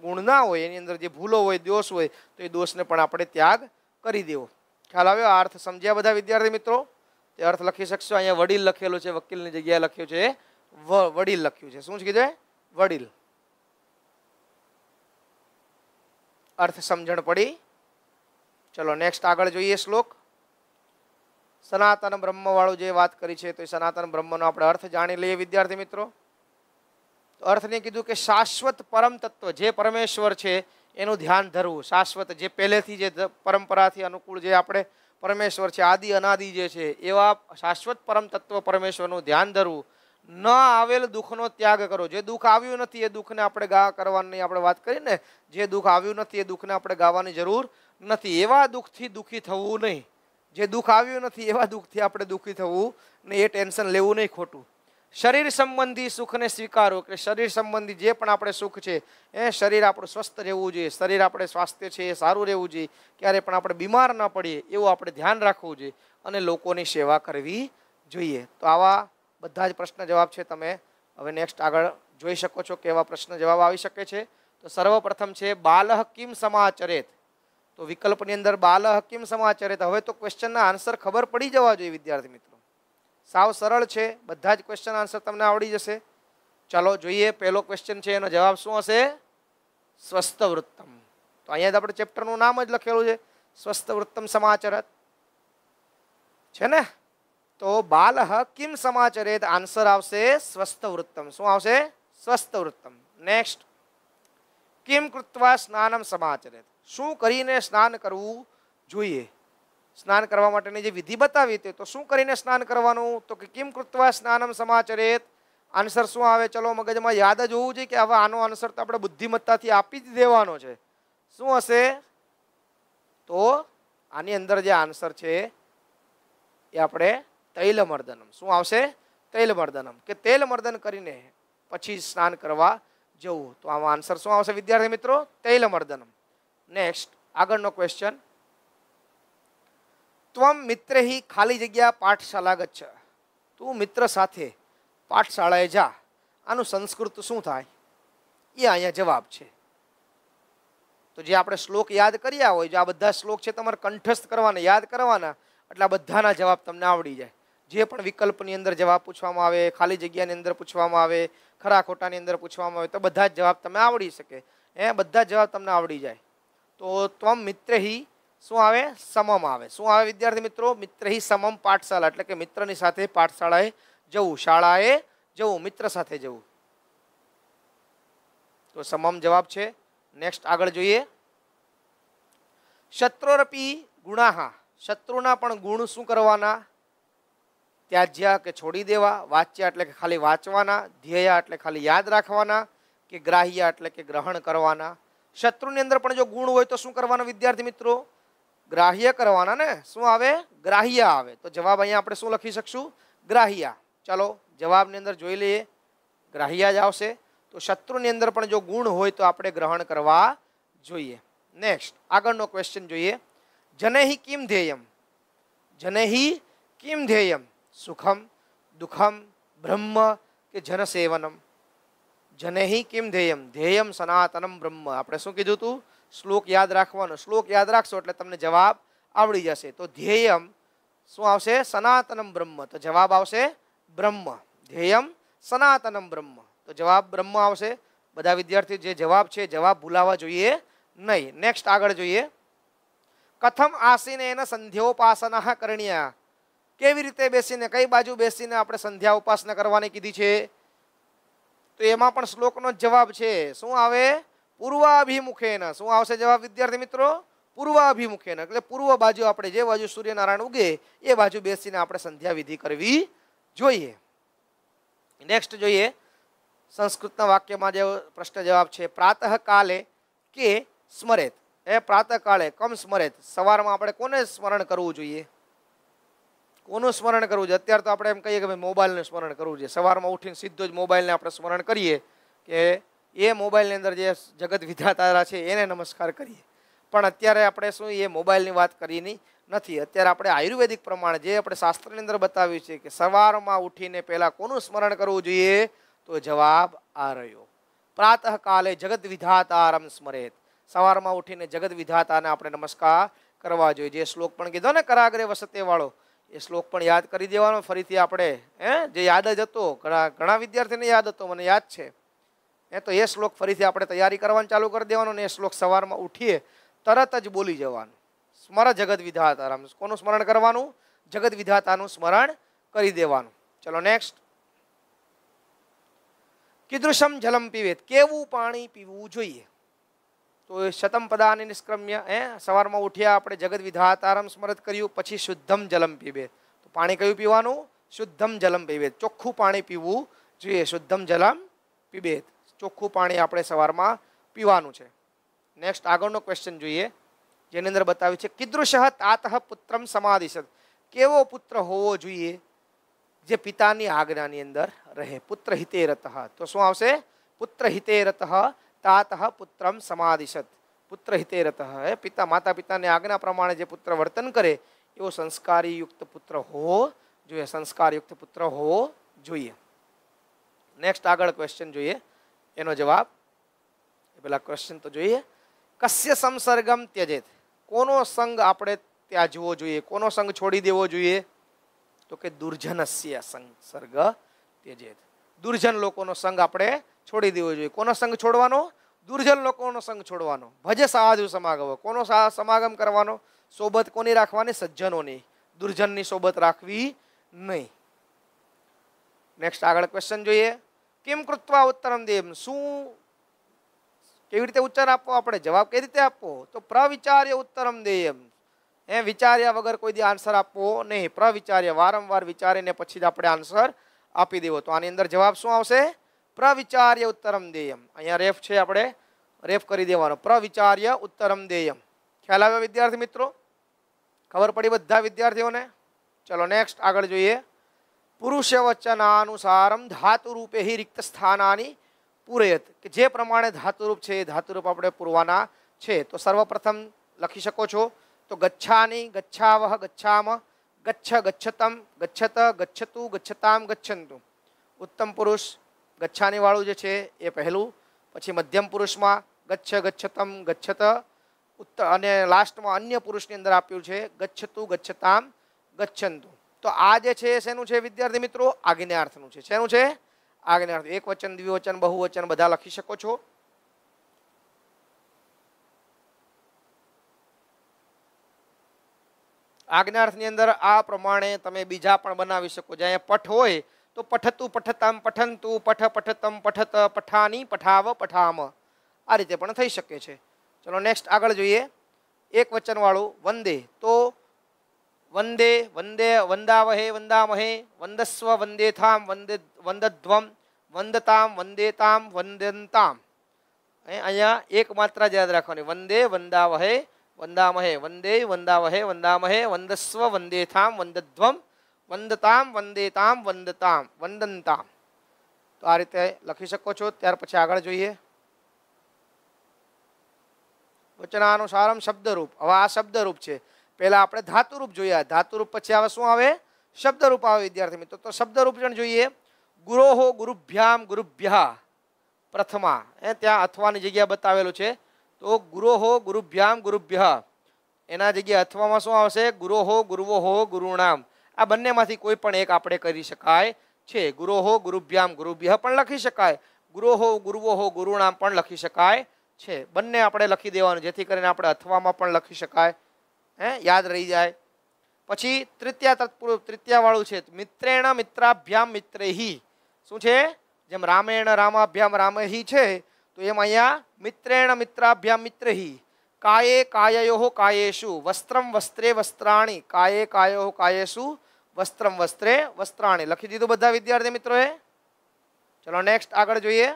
ગુણ ના હોય એની અંદર જે ભૂલો હોય દોષ હોય તો એ દોષને પણ આપણે ત્યાગ કરી દેવો ખ્યાલ આવ્યો આ અર્થ સમજ્યા બધા વિદ્યાર્થી મિત્રો તે અર્થ લખી શકશો અહીંયા વડીલ લખેલો છે વકીલની જગ્યાએ લખ્યું છે વડીલ લખ્યું છે શું કીધું વડીલ અર્થ સમજણ પડી ચલો નેક્સ્ટ આગળ જોઈએ શ્લોક સનાતન બ્રહ્મવાળું જે વાત કરી છે તો એ સનાતન બ્રહ્મનો આપણે અર્થ જાણી લઈએ વિદ્યાર્થી મિત્રો તો અર્થને કીધું કે શાશ્વત પરમ તત્વ જે પરમેશ્વર છે એનું ધ્યાન ધરવું શાશ્વત જે પહેલેથી જે પરંપરાથી અનુકૂળ જે આપણે પરમેશ્વર છે આદિ અનાદિ જે છે એવા શાશ્વત પરમ તત્વ પરમેશ્વરનું ધ્યાન ધરવું ન આવેલ દુઃખનો ત્યાગ કરો જે દુઃખ આવ્યું નથી એ દુઃખને આપણે ગા કરવાની આપણે વાત ને જે દુઃખ આવ્યું નથી એ દુઃખને આપણે ગાવાની જરૂર નથી એવા દુઃખથી દુઃખી થવું નહીં જે દુઃખ આવ્યું નથી એવા દુઃખથી આપણે દુઃખી થવું નહીં એ ટેન્શન લેવું નહીં ખોટું શરીર સંબંધી સુખને સ્વીકારો કે શરીર સંબંધી જે પણ આપણે સુખ છે એ શરીર આપણું સ્વસ્થ રહેવું જોઈએ શરીર આપણે સ્વાસ્થ્ય છે એ સારું રહેવું જોઈએ ક્યારે પણ આપણે બીમાર ન પડીએ એવું આપણે ધ્યાન રાખવું જોઈએ અને લોકોની સેવા કરવી જોઈએ તો આવા બધા જ પ્રશ્ન જવાબ છે તમે હવે નેક્સ્ટ આગળ જોઈ શકો છો કે એવા પ્રશ્ન જવાબ આવી શકે છે તો સર્વપ્રથમ છે બાલ કિમ સમાચરેત તો વિકલ્પની અંદર બાલ કિમ સમાચરેત હવે તો ક્વેશ્ચનના આન્સર ખબર પડી જવા જોઈએ વિદ્યાર્થી મિત્રો સાવ સરળ છે બધા જ ક્વેશ્ચન આન્સર તમને આવડી જશે ચાલો જોઈએ પહેલો ક્વેશ્ચન છે એનો જવાબ શું હશે સ્વસ્થ વૃત્તમ તો અહીંયા જ આપણે ચેપ્ટરનું નામ જ લખેલું છે સ્વસ્થ વૃત્તમ સમાચરત છે ને તો બાલહ કિમ સમાચરેત આન્સર આવશે સ્વસ્થ વૃત્તમ શું આવશે સ્વસ્થ વૃત્તમ નેક્સ્ટ કિમ કૃત્વા સ્નાનમ સમાચરેત શું કરીને સ્નાન કરવું જોઈએ સ્નાન કરવા માટેની જે વિધિ બતાવી તે તો શું કરીને સ્નાન કરવાનું તો કે કિમ કૃત્વા સ્નાનમ સમાચરેત આન્સર શું આવે ચલો મગજમાં યાદ જ હોવું જોઈએ કે હવે આનો આન્સર તો આપણે બુદ્ધિમત્તાથી આપી જ દેવાનો છે શું હશે તો આની અંદર જે આન્સર છે એ આપણે તૈલ મર્દનમ શું આવશે તૈલ મર્દનમ કે તેલ મર્દન કરીને પછી સ્નાન કરવા જવું તો આમાં આન્સર શું આવશે વિદ્યાર્થી મિત્રો તૈલ મર્દનમ નેક્સ્ટ આગળનો ક્વેશ્ચન ત્વમ મિત્ર ખાલી જગ્યા પાઠશાલા ગચ્છ તું મિત્ર સાથે પાઠશાળાએ જા આનું સંસ્કૃત શું થાય એ અહીંયા જવાબ છે તો જે આપણે શ્લોક યાદ કર્યા હોય જો આ બધા શ્લોક છે તમારે કંઠસ્થ કરવાના યાદ કરવાના એટલે આ બધાના જવાબ તમને આવડી જાય જે પણ વિકલ્પની અંદર જવાબ પૂછવામાં આવે ખાલી જગ્યાની અંદર પૂછવામાં આવે ખરા ખોટાની અંદર પૂછવામાં આવે તો બધા જ જવાબ તમે આવડી શકે એ બધા જ જવાબ તમને આવડી જાય તો ત્વમ મિત્રહી શું આવે સમમ આવે શું આવે વિદ્યાર્થી મિત્રો મિત્રહી સમમ પાઠશાળા એટલે કે મિત્રની સાથે પાઠશાળાએ જવું શાળાએ જવું મિત્ર સાથે જવું તો સમમ જવાબ છે નેક્સ્ટ આગળ જોઈએ શત્રુરપી ગુણાહા શત્રુના પણ ગુણ શું કરવાના त्याज्ञा के छोड़ी देवा वाच्य એટલે કે ખાલી વાંચવાના ધેયા એટલે ખાલી યાદ રાખવાના કે ગ્રાહ્યા એટલે કે ગ્રહણ કરવાના શત્રુ ની અંદર પણ જો ગુણ હોય તો શું કરવાનો વિદ્યાર્થી મિત્રો ગ્રાહ્યા કરવાનો ને શું આવે ગ્રાહ્યા આવે તો જવાબ અહીં આપણે શું લખી શકશું ગ્રાહ્યા ચાલો જવાબ ની અંદર જોઈ લઈએ ગ્રાહ્યા જ આવશે તો શત્રુ ની અંદર પણ જો ગુણ હોય તો આપણે ગ્રહણ કરવા જોઈએ નેક્સ્ટ આગળનો ક્વેશ્ચન જોઈએ જનેહી કિમ ધેયમ જનેહી કિમ ધેયમ સુખમ દુઃખમ બ્રહ્મ કે જન સેવનમ જનેહી કિમ ધ્યેયમ ધ્યેયમ સનાતનમ બ્રહ્મ આપણે શું કીધું હતું શ્લોક યાદ રાખવાનો શ્લોક યાદ રાખશો એટલે તમને જવાબ આવડી જશે તો ધ્યેયમ શું આવશે સનાતનમ બ્રહ્મ તો જવાબ આવશે બ્રહ્મ ધ્યેયમ સનાતનમ બ્રહ્મ તો જવાબ બ્રહ્મ આવશે બધા વિદ્યાર્થીઓ જે જવાબ છે જવાબ ભૂલાવા જોઈએ નહીં નેક્સ્ટ આગળ જોઈએ કથમ આસીને સંધ્યોપાસના કરણીયા કેવી રીતે બેસીને કઈ બાજુ બેસીને આપણે સંધ્યા ઉપાસના કરવાની કીધી છે તો એમાં પણ શ્લોકનો જ જવાબ છે શું આવે પૂર્વાભિમુખેન શું આવશે જવાબ વિદ્યાર્થી મિત્રો પૂર્વાભિમુખેન એટલે પૂર્વ બાજુ આપણે જે બાજુ સૂર્યનારાયણ ઉગે એ બાજુ બેસીને આપણે સંધ્યા વિધિ કરવી જોઈએ નેક્સ્ટ જોઈએ સંસ્કૃતના વાક્યમાં જે પ્રશ્ન જવાબ છે પ્રાતઃ કાલે કે સ્મરેત એ પ્રાતઃ કાળે કમ સ્મરેત સવારમાં આપણે કોને સ્મરણ કરવું જોઈએ કોનું સ્મરણ કરવું જોઈએ અત્યારે તો આપણે એમ કહીએ કે ભાઈ મોબાઈલનું સ્મરણ કરવું જોઈએ સવારમાં ઉઠીને સીધો જ મોબાઈલને આપણે સ્મરણ કરીએ કે એ મોબાઈલની અંદર જે જગત વિધાતારા છે એને નમસ્કાર કરીએ પણ અત્યારે આપણે શું એ મોબાઈલની વાત કરીની નથી અત્યારે આપણે આયુર્વેદિક પ્રમાણે જે આપણે શાસ્ત્રની અંદર બતાવ્યું છે કે સવારમાં ઉઠીને પહેલાં કોનું સ્મરણ કરવું જોઈએ તો જવાબ આ રહ્યો પ્રાતઃ કાલે જગત વિધાતારમ સ્મરેત સવારમાં ઉઠીને જગત વિધાતાને આપણે નમસ્કાર કરવા જોઈએ જે શ્લોક પણ કીધો ને કરાગરે વસતે વાળો એ શ્લોક પણ યાદ કરી દેવાનો ફરીથી આપણે હે જે યાદ જ હતો ઘણા ઘણા વિદ્યાર્થીને યાદ હતો મને યાદ છે એ તો એ શ્લોક ફરીથી આપણે તૈયારી કરવાનું ચાલુ કરી દેવાનો ને એ શ્લોક સવારમાં ઉઠીએ તરત જ બોલી જવાનું સ્મર જગત વિધાતારામ કોનું સ્મરણ કરવાનું જગત વિધાતાનું સ્મરણ કરી દેવાનું ચલો નેક્સ્ટ કિદૃશમ જલમ પીવેત કેવું પાણી પીવું જોઈએ તો એ શતમ પદાને નિષ્ક્રમ્ય એ સવારમાં ઉઠ્યા આપણે જગત વિધાતારમ સ્મરત કર્યું પછી શુદ્ધમ જલમ પીવે તો પાણી કયું પીવાનું શુદ્ધમ જલમ પીવે ચોખ્ખું પાણી પીવું જોઈએ શુદ્ધમ જલમ પીબે ચોખ્ખું પાણી આપણે સવારમાં પીવાનું છે નેક્સ્ટ આગળનો ક્વેશ્ચન જોઈએ જેની અંદર બતાવ્યું છે કિદૃશ તાતઃ પુત્રમ સમાધિશત કેવો પુત્ર હોવો જોઈએ જે પિતાની આજ્ઞાની અંદર રહે પુત્ર હિતે રતઃ તો શું આવશે પુત્ર હિતે રતઃ તાત પુત્રમ સમાધિશત પુત્ર હિતે હે પિતા માતા પિતાને આજ્ઞા પ્રમાણે જે પુત્ર વર્તન કરે એવો સંસ્કારીયુક્ત પુત્ર હોવો જોઈએ સંસ્કારયુક્ત પુત્ર હોવો જોઈએ નેક્સ્ટ આગળ ક્વેશ્ચન જોઈએ એનો જવાબ પેલા ક્વેશ્ચન તો જોઈએ કશ્ય સંસર્ગમ ત્યજેત કોનો સંગ આપણે ત્યાજવો જોઈએ કોનો સંગ છોડી દેવો જોઈએ તો કે દુર્જનસ્ય સંસર્ગ ત્યજેત દુર્જન લોકોનો સંગ આપણે છોડી દેવો જોઈએ કોનો સંઘ છોડવાનો દુર્જન લોકોનો સંઘ છોડવાનો ભજે સાધુ સમાગમ કોનો સમાગમ કરવાનો સોબત કોની રાખવાની સજ્જનોની દુર્જનની સોબત રાખવી નહીં નેક્સ્ટ આગળ ક્વેશ્ચન જોઈએ કેમ કૃત્વા ઉત્તરમ દેવ શું કેવી રીતે ઉચ્ચાર આપવો આપણે જવાબ કેવી રીતે આપવો તો પ્રવિચાર્ય ઉત્તરમ દેયમ એ વિચાર્યા વગર કોઈ દી આન્સર આપવો નહીં પ્રવિચાર્ય વારંવાર વિચારીને પછી જ આપણે આન્સર આપી દેવો તો આની અંદર જવાબ શું આવશે પ્રવિચાર્ય ઉત્તરમ દેયમ અહીંયા રેફ છે આપણે રેફ કરી દેવાનો પ્રવિચાર્ય ઉત્તરમ દેયમ ખ્યાલ આવ્યો વિદ્યાર્થી મિત્રો ખબર પડી બધા વિદ્યાર્થીઓને ચલો નેક્સ્ટ આગળ જોઈએ પુરુષ વચનાનુસારમ ધાતુરૂપે હિ રિક્ત સ્થાનાની પૂરયત કે જે પ્રમાણે ધાતુરૂપ છે એ ધાતુરૂપ આપણે પૂરવાના છે તો સર્વપ્રથમ લખી શકો છો તો ગચ્છાની ગચ્છાવહ ગચ્છામ ગચ્છ ગચ્છતમ ગચ્છત ગચ્છતુ ગચ્છતામ ગચ્છંતુ ઉત્તમ પુરુષ ગચ્છાની વાળું જે છે એ પહેલું પછી મધ્યમ પુરુષમાં ગચ્છ ગચ્છતમ ગચ્છત ઉત્ત અને લાસ્ટમાં અન્ય પુરુષની અંદર આપ્યું છે ગચ્છતું ગચ્છતામ ગચ્છંતુ તો આ જે છે શેનું છે વિદ્યાર્થી મિત્રો આજ્ઞાર્થનું છે શેનું છે આજ્ઞાર્થ એક વચન દ્વિવચન બહુવચન બધા લખી શકો છો આજ્ઞાર્થની અંદર આ પ્રમાણે તમે બીજા પણ બનાવી શકો જ્યાં પઠ હોય तो पठतु पठतां पठन्तु पठ पठतम पठत पठानी पठआव पठाम आ रीते पण થઈ શકે છે ચલો નેક્સ્ટ આગળ જોઈએ એક વચન વાળો વંદે તો વંદે વંદે વંદાવહે વંદામહે વંદસ્વ વંદેथाम વંદ વંદદ્વં વંદતામ વંદેતામ વંદેન્તામ એ અયા એક માત્રા યાદ રાખવાની વંદે વંદાવહે વંદામહે વંદે વંદાવહે વંદામહે વંદસ્વ વંદેथाम વંદદ્વં વંદતામ વંદેતામ વંદતામ વંદનતામ તો આ રીતે લખી શકો છો ત્યાર પછી આગળ જોઈએ વચનાનુસારમ શબ્દરૂપ હવે આ શબ્દરૂપ છે પહેલાં આપણે ધાતુરૂપ જોઈએ ધાતુરૂપ પછી આવે શું આવે શબ્દરૂપ આવે વિદ્યાર્થી મિત્રો તો શબ્દરૂપ પણ જોઈએ ગુરોહો ગુરુભ્યામ ગુરુભ્યા પ્રથમા એ ત્યાં અથવાની જગ્યા બતાવેલું છે તો ગુરોહો ગુરુભ્યામ ગુરુભ્ય એના જગ્યાએ અથવામાં શું આવશે ગુરોહો ગુરુવોહો ગુરુણામ આ બંનેમાંથી કોઈ પણ એક આપણે કરી શકાય છે ગુરોહો ગુરુભ્યામ ગુરુભ્ય પણ લખી શકાય ગુરોહો ગુરુવોહો ગુરુણામ પણ લખી શકાય છે બંને આપણે લખી દેવાનું જેથી કરીને આપણે અથવામાં પણ લખી શકાય હે યાદ રહી જાય પછી તૃતીયા તત્પુરુષ તૃતીયાવાળું છે મિત્રેણ મિત્રાભ્યામ મિત્રેહી શું છે જેમ રામેણ રામાભ્યામ રામહી છે તો એમ અહીંયા મિત્રેણ મિત્રાભ્યામ મિત્રહી કાયે કાયયો કાયેશુ વસ્ત્રમ વસ્ત્રે વસ્ત્રાણી કાયે કાયો કાયેશું વસ્ત્રમ વસ્ત્રે વસ્ત્રાણી લખી દીધું બધા વિદ્યાર્થી મિત્રોએ ચલો નેક્સ્ટ આગળ જોઈએ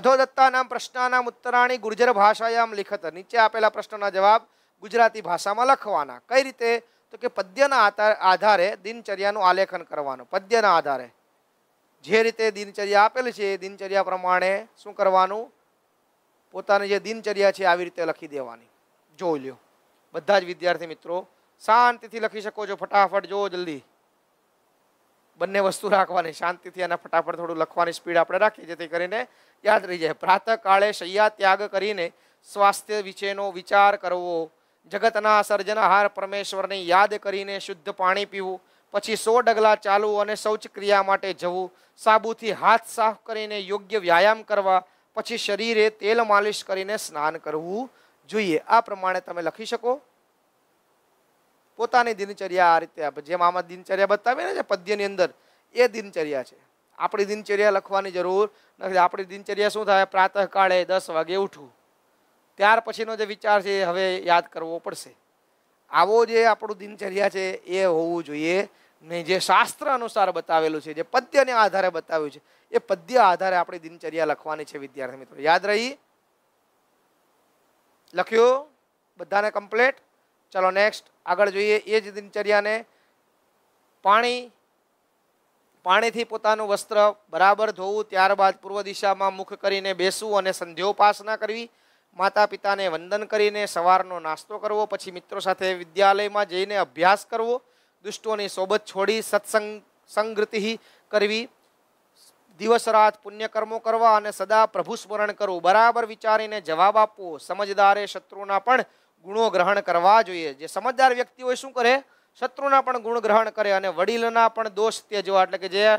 અધોદત્તા નામ પ્રશ્નના ઉત્તરાણી ગુર્જર ભાષાયામ લિખત નીચે આપેલા પ્રશ્નના જવાબ ગુજરાતી ભાષામાં લખવાના કઈ રીતે તો કે પદ્યના આધારે દિનચર્યાનું આલેખન કરવાનું પદ્યના આધારે જે રીતે દિનચર્યા આપેલી છે એ દિનચર્યા પ્રમાણે શું કરવાનું પોતાની જે દિનચર્યા છે આવી રીતે લખી દેવાની જોઈ લ્યો બધા જ વિદ્યાર્થી મિત્રો શાંતિથી લખી શકો છો ફટાફટ જો જલ્દી બંને વસ્તુ રાખવાની શાંતિથી અને ફટાફટ થોડું લખવાની સ્પીડ આપણે રાખીએ જેથી કરીને યાદ રહી જાય પ્રાતકાળે શૈયા ત્યાગ કરીને સ્વાસ્થ્ય વિશેનો વિચાર કરવો જગતના સર્જનહાર પરમેશ્વરને યાદ કરીને શુદ્ધ પાણી પીવું પછી સો ડગલા ચાલવું અને શૌચક્રિયા માટે જવું સાબુથી હાથ સાફ કરીને યોગ્ય વ્યાયામ કરવા પછી શરીરે તેલ માલિશ કરીને સ્નાન કરવું જોઈએ આ પ્રમાણે તમે લખી શકો પોતાની દિનચર્યા આ રીતે જેમ આમાં દિનચર્યા બતાવે ને પદ્યની અંદર એ દિનચર્યા છે આપણી દિનચર્યા લખવાની જરૂર નથી આપણી દિનચર્યા શું થાય પ્રાતઃકાળે દસ વાગે ઉઠવું ત્યાર પછીનો જે વિચાર છે એ હવે યાદ કરવો પડશે આવો જે આપણું દિનચર્યા છે એ હોવું જોઈએ ને જે શાસ્ત્ર અનુસાર બતાવેલું છે જે પદ્યને આધારે બતાવ્યું છે એ પદ્ય આધારે આપણી દિનચર્યા લખવાની છે વિદ્યાર્થી મિત્રો યાદ રહી લખ્યું બધાને કમ્પ્લેટ ચલો નેક્સ્ટ આગળ જોઈએ એ જ દિનચર્યાને પાણી પાણીથી પોતાનું વસ્ત્ર બરાબર ધોવું ત્યારબાદ પૂર્વ દિશામાં મુખ કરીને બેસવું અને સંધ્યોપાસના કરવી માતા પિતાને વંદન કરીને સવારનો નાસ્તો કરવો પછી મિત્રો સાથે વિદ્યાલયમાં જઈને અભ્યાસ કરવો દુષ્ટોની સોબત છોડી સત્સંગ સંગૃતિ કરવી દિવસ રાત પુણ્યકર્મો કરવા અને સદા પ્રભુ સ્મરણ કરવું બરાબર વિચારીને જવાબ આપવો સમજદારે શત્રુના પણ ગુણો ગ્રહણ કરવા જોઈએ જે સમજદાર વ્યક્તિ હોય શું કરે શત્રુના પણ ગુણ ગ્રહણ કરે અને વડીલના પણ દોષ ત્યજવા એટલે કે જે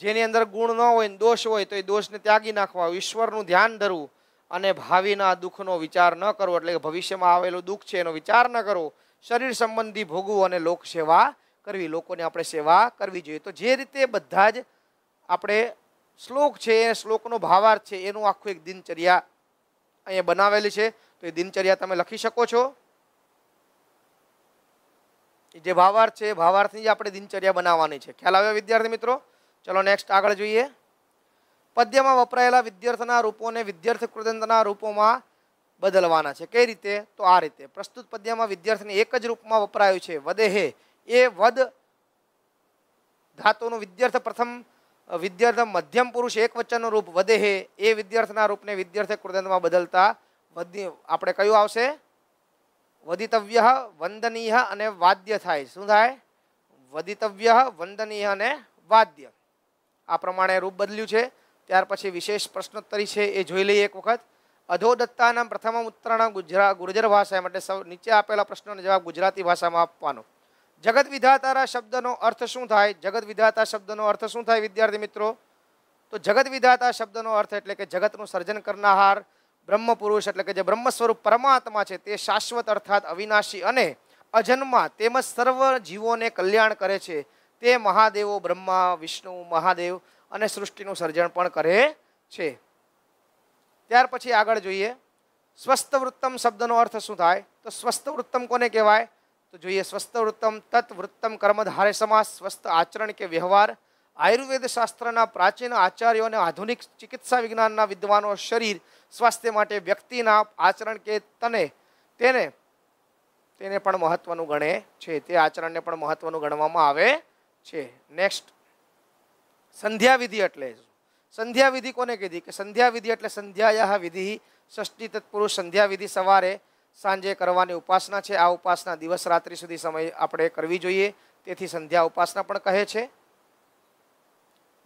જેની અંદર ગુણ ન હોય ને દોષ હોય તો એ દોષને ત્યાગી નાખવા ઈશ્વરનું ધ્યાન ધરવું અને ભાવિના દુઃખનો વિચાર ન કરવો એટલે કે ભવિષ્યમાં આવેલું દુઃખ છે એનો વિચાર ન કરવો શરીર સંબંધી ભોગવું અને લોક સેવા કરવી લોકોને આપણે સેવા કરવી જોઈએ તો જે રીતે બધા જ આપણે શ્લોક છે એ શ્લોકનો ભાવાર્થ છે એનું આખું એક દિનચર્યા અહીંયા બનાવેલી છે તો એ દિનચર્યા તમે લખી શકો છો જે ભાવાર્થ છે એ ભાવાર્થની જ આપણે દિનચર્યા બનાવવાની છે ખ્યાલ આવ્યો વિદ્યાર્થી મિત્રો ચલો નેક્સ્ટ આગળ જોઈએ પદ્યમાં વપરાયેલા વિદ્યાર્થના રૂપોને વિદ્યાર્થી કૃદંતના રૂપોમાં બદલવાના છે કઈ રીતે તો આ રીતે પ્રસ્તુત પદ્યમાં વિદ્યાર્થીને એક જ રૂપમાં વપરાયું છે વદેહે એ વદ ધાતુનું વિદ્યાર્થ પ્રથમ વિદ્યાર્થ મધ્યમ પુરુષ એક વચનનું રૂપ વદેહે એ વિદ્યાર્થના રૂપને વિદ્યાર્થી કૃદંતમાં બદલતા વધી આપણે કયું આવશે વદિતવ્ય વંદનીય અને વાદ્ય થાય શું થાય વદિતવ્ય વંદનીય અને વાદ્ય આ પ્રમાણે રૂપ બદલ્યું છે ત્યાર પછી વિશેષ પ્રશ્નોત્તરી છે એ જોઈ લઈએ એક વખત અધોદત્તાના પ્રથમ ઉત્તરાયણ ગુજરાત ગુર્જર ભાષા માટે સૌ નીચે આપેલા પ્રશ્નોનો જવાબ ગુજરાતી ભાષામાં આપવાનો જગત વિધાતારા શબ્દનો અર્થ શું થાય જગત વિધાતા શબ્દનો અર્થ શું થાય વિદ્યાર્થી મિત્રો તો જગત વિધાતા શબ્દનો અર્થ એટલે કે જગતનું સર્જન કરનાર બ્રહ્મ પુરુષ એટલે કે જે બ્રહ્મ સ્વરૂપ પરમાત્મા છે તે શાશ્વત અર્થાત અવિનાશી અને અજન્મા તેમજ સર્વ જીવોને કલ્યાણ કરે છે તે મહાદેવો બ્રહ્મા વિષ્ણુ મહાદેવ અને સૃષ્ટિનું સર્જન પણ કરે છે ત્યાર પછી આગળ જોઈએ સ્વસ્થ વૃત્તમ શબ્દનો અર્થ શું થાય તો સ્વસ્થ વૃત્તમ કોને કહેવાય તો જોઈએ સ્વસ્થ વૃત્તમ તત્ વૃત્તમ કર્મધારે સમાસ સ્વસ્થ આચરણ કે વ્યવહાર આયુર્વેદ શાસ્ત્રના પ્રાચીન આચાર્યો અને આધુનિક ચિકિત્સા વિજ્ઞાનના વિદ્વાનો શરીર સ્વાસ્થ્ય માટે વ્યક્તિના આચરણ કે તને તેને તેને પણ મહત્વનું ગણે છે તે આચરણને પણ મહત્વનું ગણવામાં આવે છે નેક્સ્ટ સંધ્યાવિધિ એટલે સંધ્યાવિધિ કોને કીધી કે સંધ્યાવિધિ એટલે સંધ્યાયા વિધિ ષષ્ટી તત્પુરુષ સંધ્યાવિધિ સવારે સાંજે કરવાની ઉપાસના છે આ ઉપાસના દિવસ રાત્રિ સુધી સમય આપણે કરવી જોઈએ તેથી સંધ્યા ઉપાસના પણ કહે છે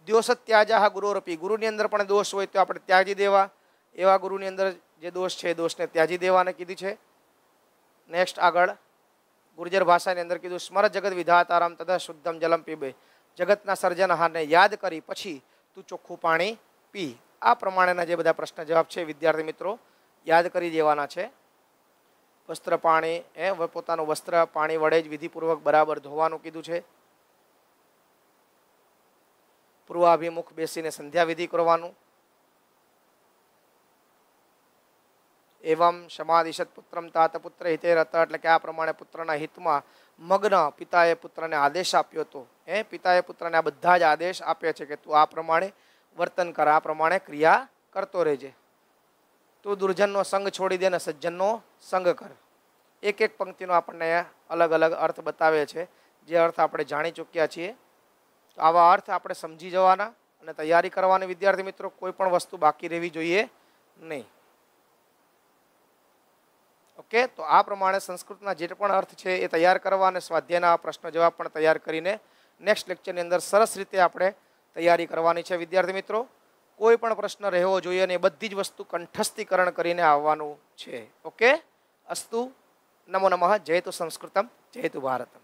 દ્યોષ ત્યાજાહ ગુરુરપી ગુરુની અંદર પણ દોષ હોય તો આપણે ત્યાજી દેવા એવા ગુરુની અંદર જે દોષ છે એ દોષને ત્યાજી દેવાને કીધું છે નેક્સ્ટ આગળ ગુર્જર ભાષાની અંદર કીધું સ્મર જગત વિધાતારામ તથા શુદ્ધમ જલમ પીબે જગતના સર્જનહારને યાદ કરી પછી તું ચોખ્ખું પાણી પી આ પ્રમાણેના જે બધા પ્રશ્ન જવાબ છે વિદ્યાર્થી મિત્રો યાદ કરી દેવાના છે વસ્ત્ર પાણી એ પોતાનું વસ્ત્ર પાણી વડે જ વિધિપૂર્વક બરાબર ધોવાનું કીધું છે પૂર્વાભિમુખ બેસીને સંધ્યાવિધિ કરવાનું એવમ સમાધિશત પુત્રમ તાત પુત્ર હિતે રત એટલે કે આ પ્રમાણે પુત્રના હિતમાં મગ્ન પિતાએ પુત્રને આદેશ આપ્યો હતો એ પિતાએ પુત્રને આ બધા જ આદેશ આપ્યા છે કે તું આ પ્રમાણે વર્તન કર આ પ્રમાણે ક્રિયા કરતો રહેજે તું દુર્જનનો સંગ છોડી દે અને સજ્જનનો સંગ કર એક એક પંક્તિનો આપણને અલગ અલગ અર્થ બતાવે છે જે અર્થ આપણે જાણી ચૂક્યા છીએ તો આવા અર્થ આપણે સમજી જવાના અને તૈયારી કરવાની વિદ્યાર્થી મિત્રો કોઈ પણ વસ્તુ બાકી રહેવી જોઈએ નહીં ઓકે તો આ પ્રમાણે સંસ્કૃતના જે પણ અર્થ છે એ તૈયાર કરવા અને સ્વાધ્યાયના પ્રશ્ન જવાબ પણ તૈયાર કરીને નેક્સ્ટ લેક્ચરની અંદર સરસ રીતે આપણે તૈયારી કરવાની છે વિદ્યાર્થી મિત્રો કોઈ પણ પ્રશ્ન રહેવો જોઈએ અને એ બધી જ વસ્તુ કંઠસ્થીકરણ કરીને આવવાનું છે ઓકે અસ્તુ નમો નમઃ જય તુ સંસ્કૃતમ જય તુ ભારતમ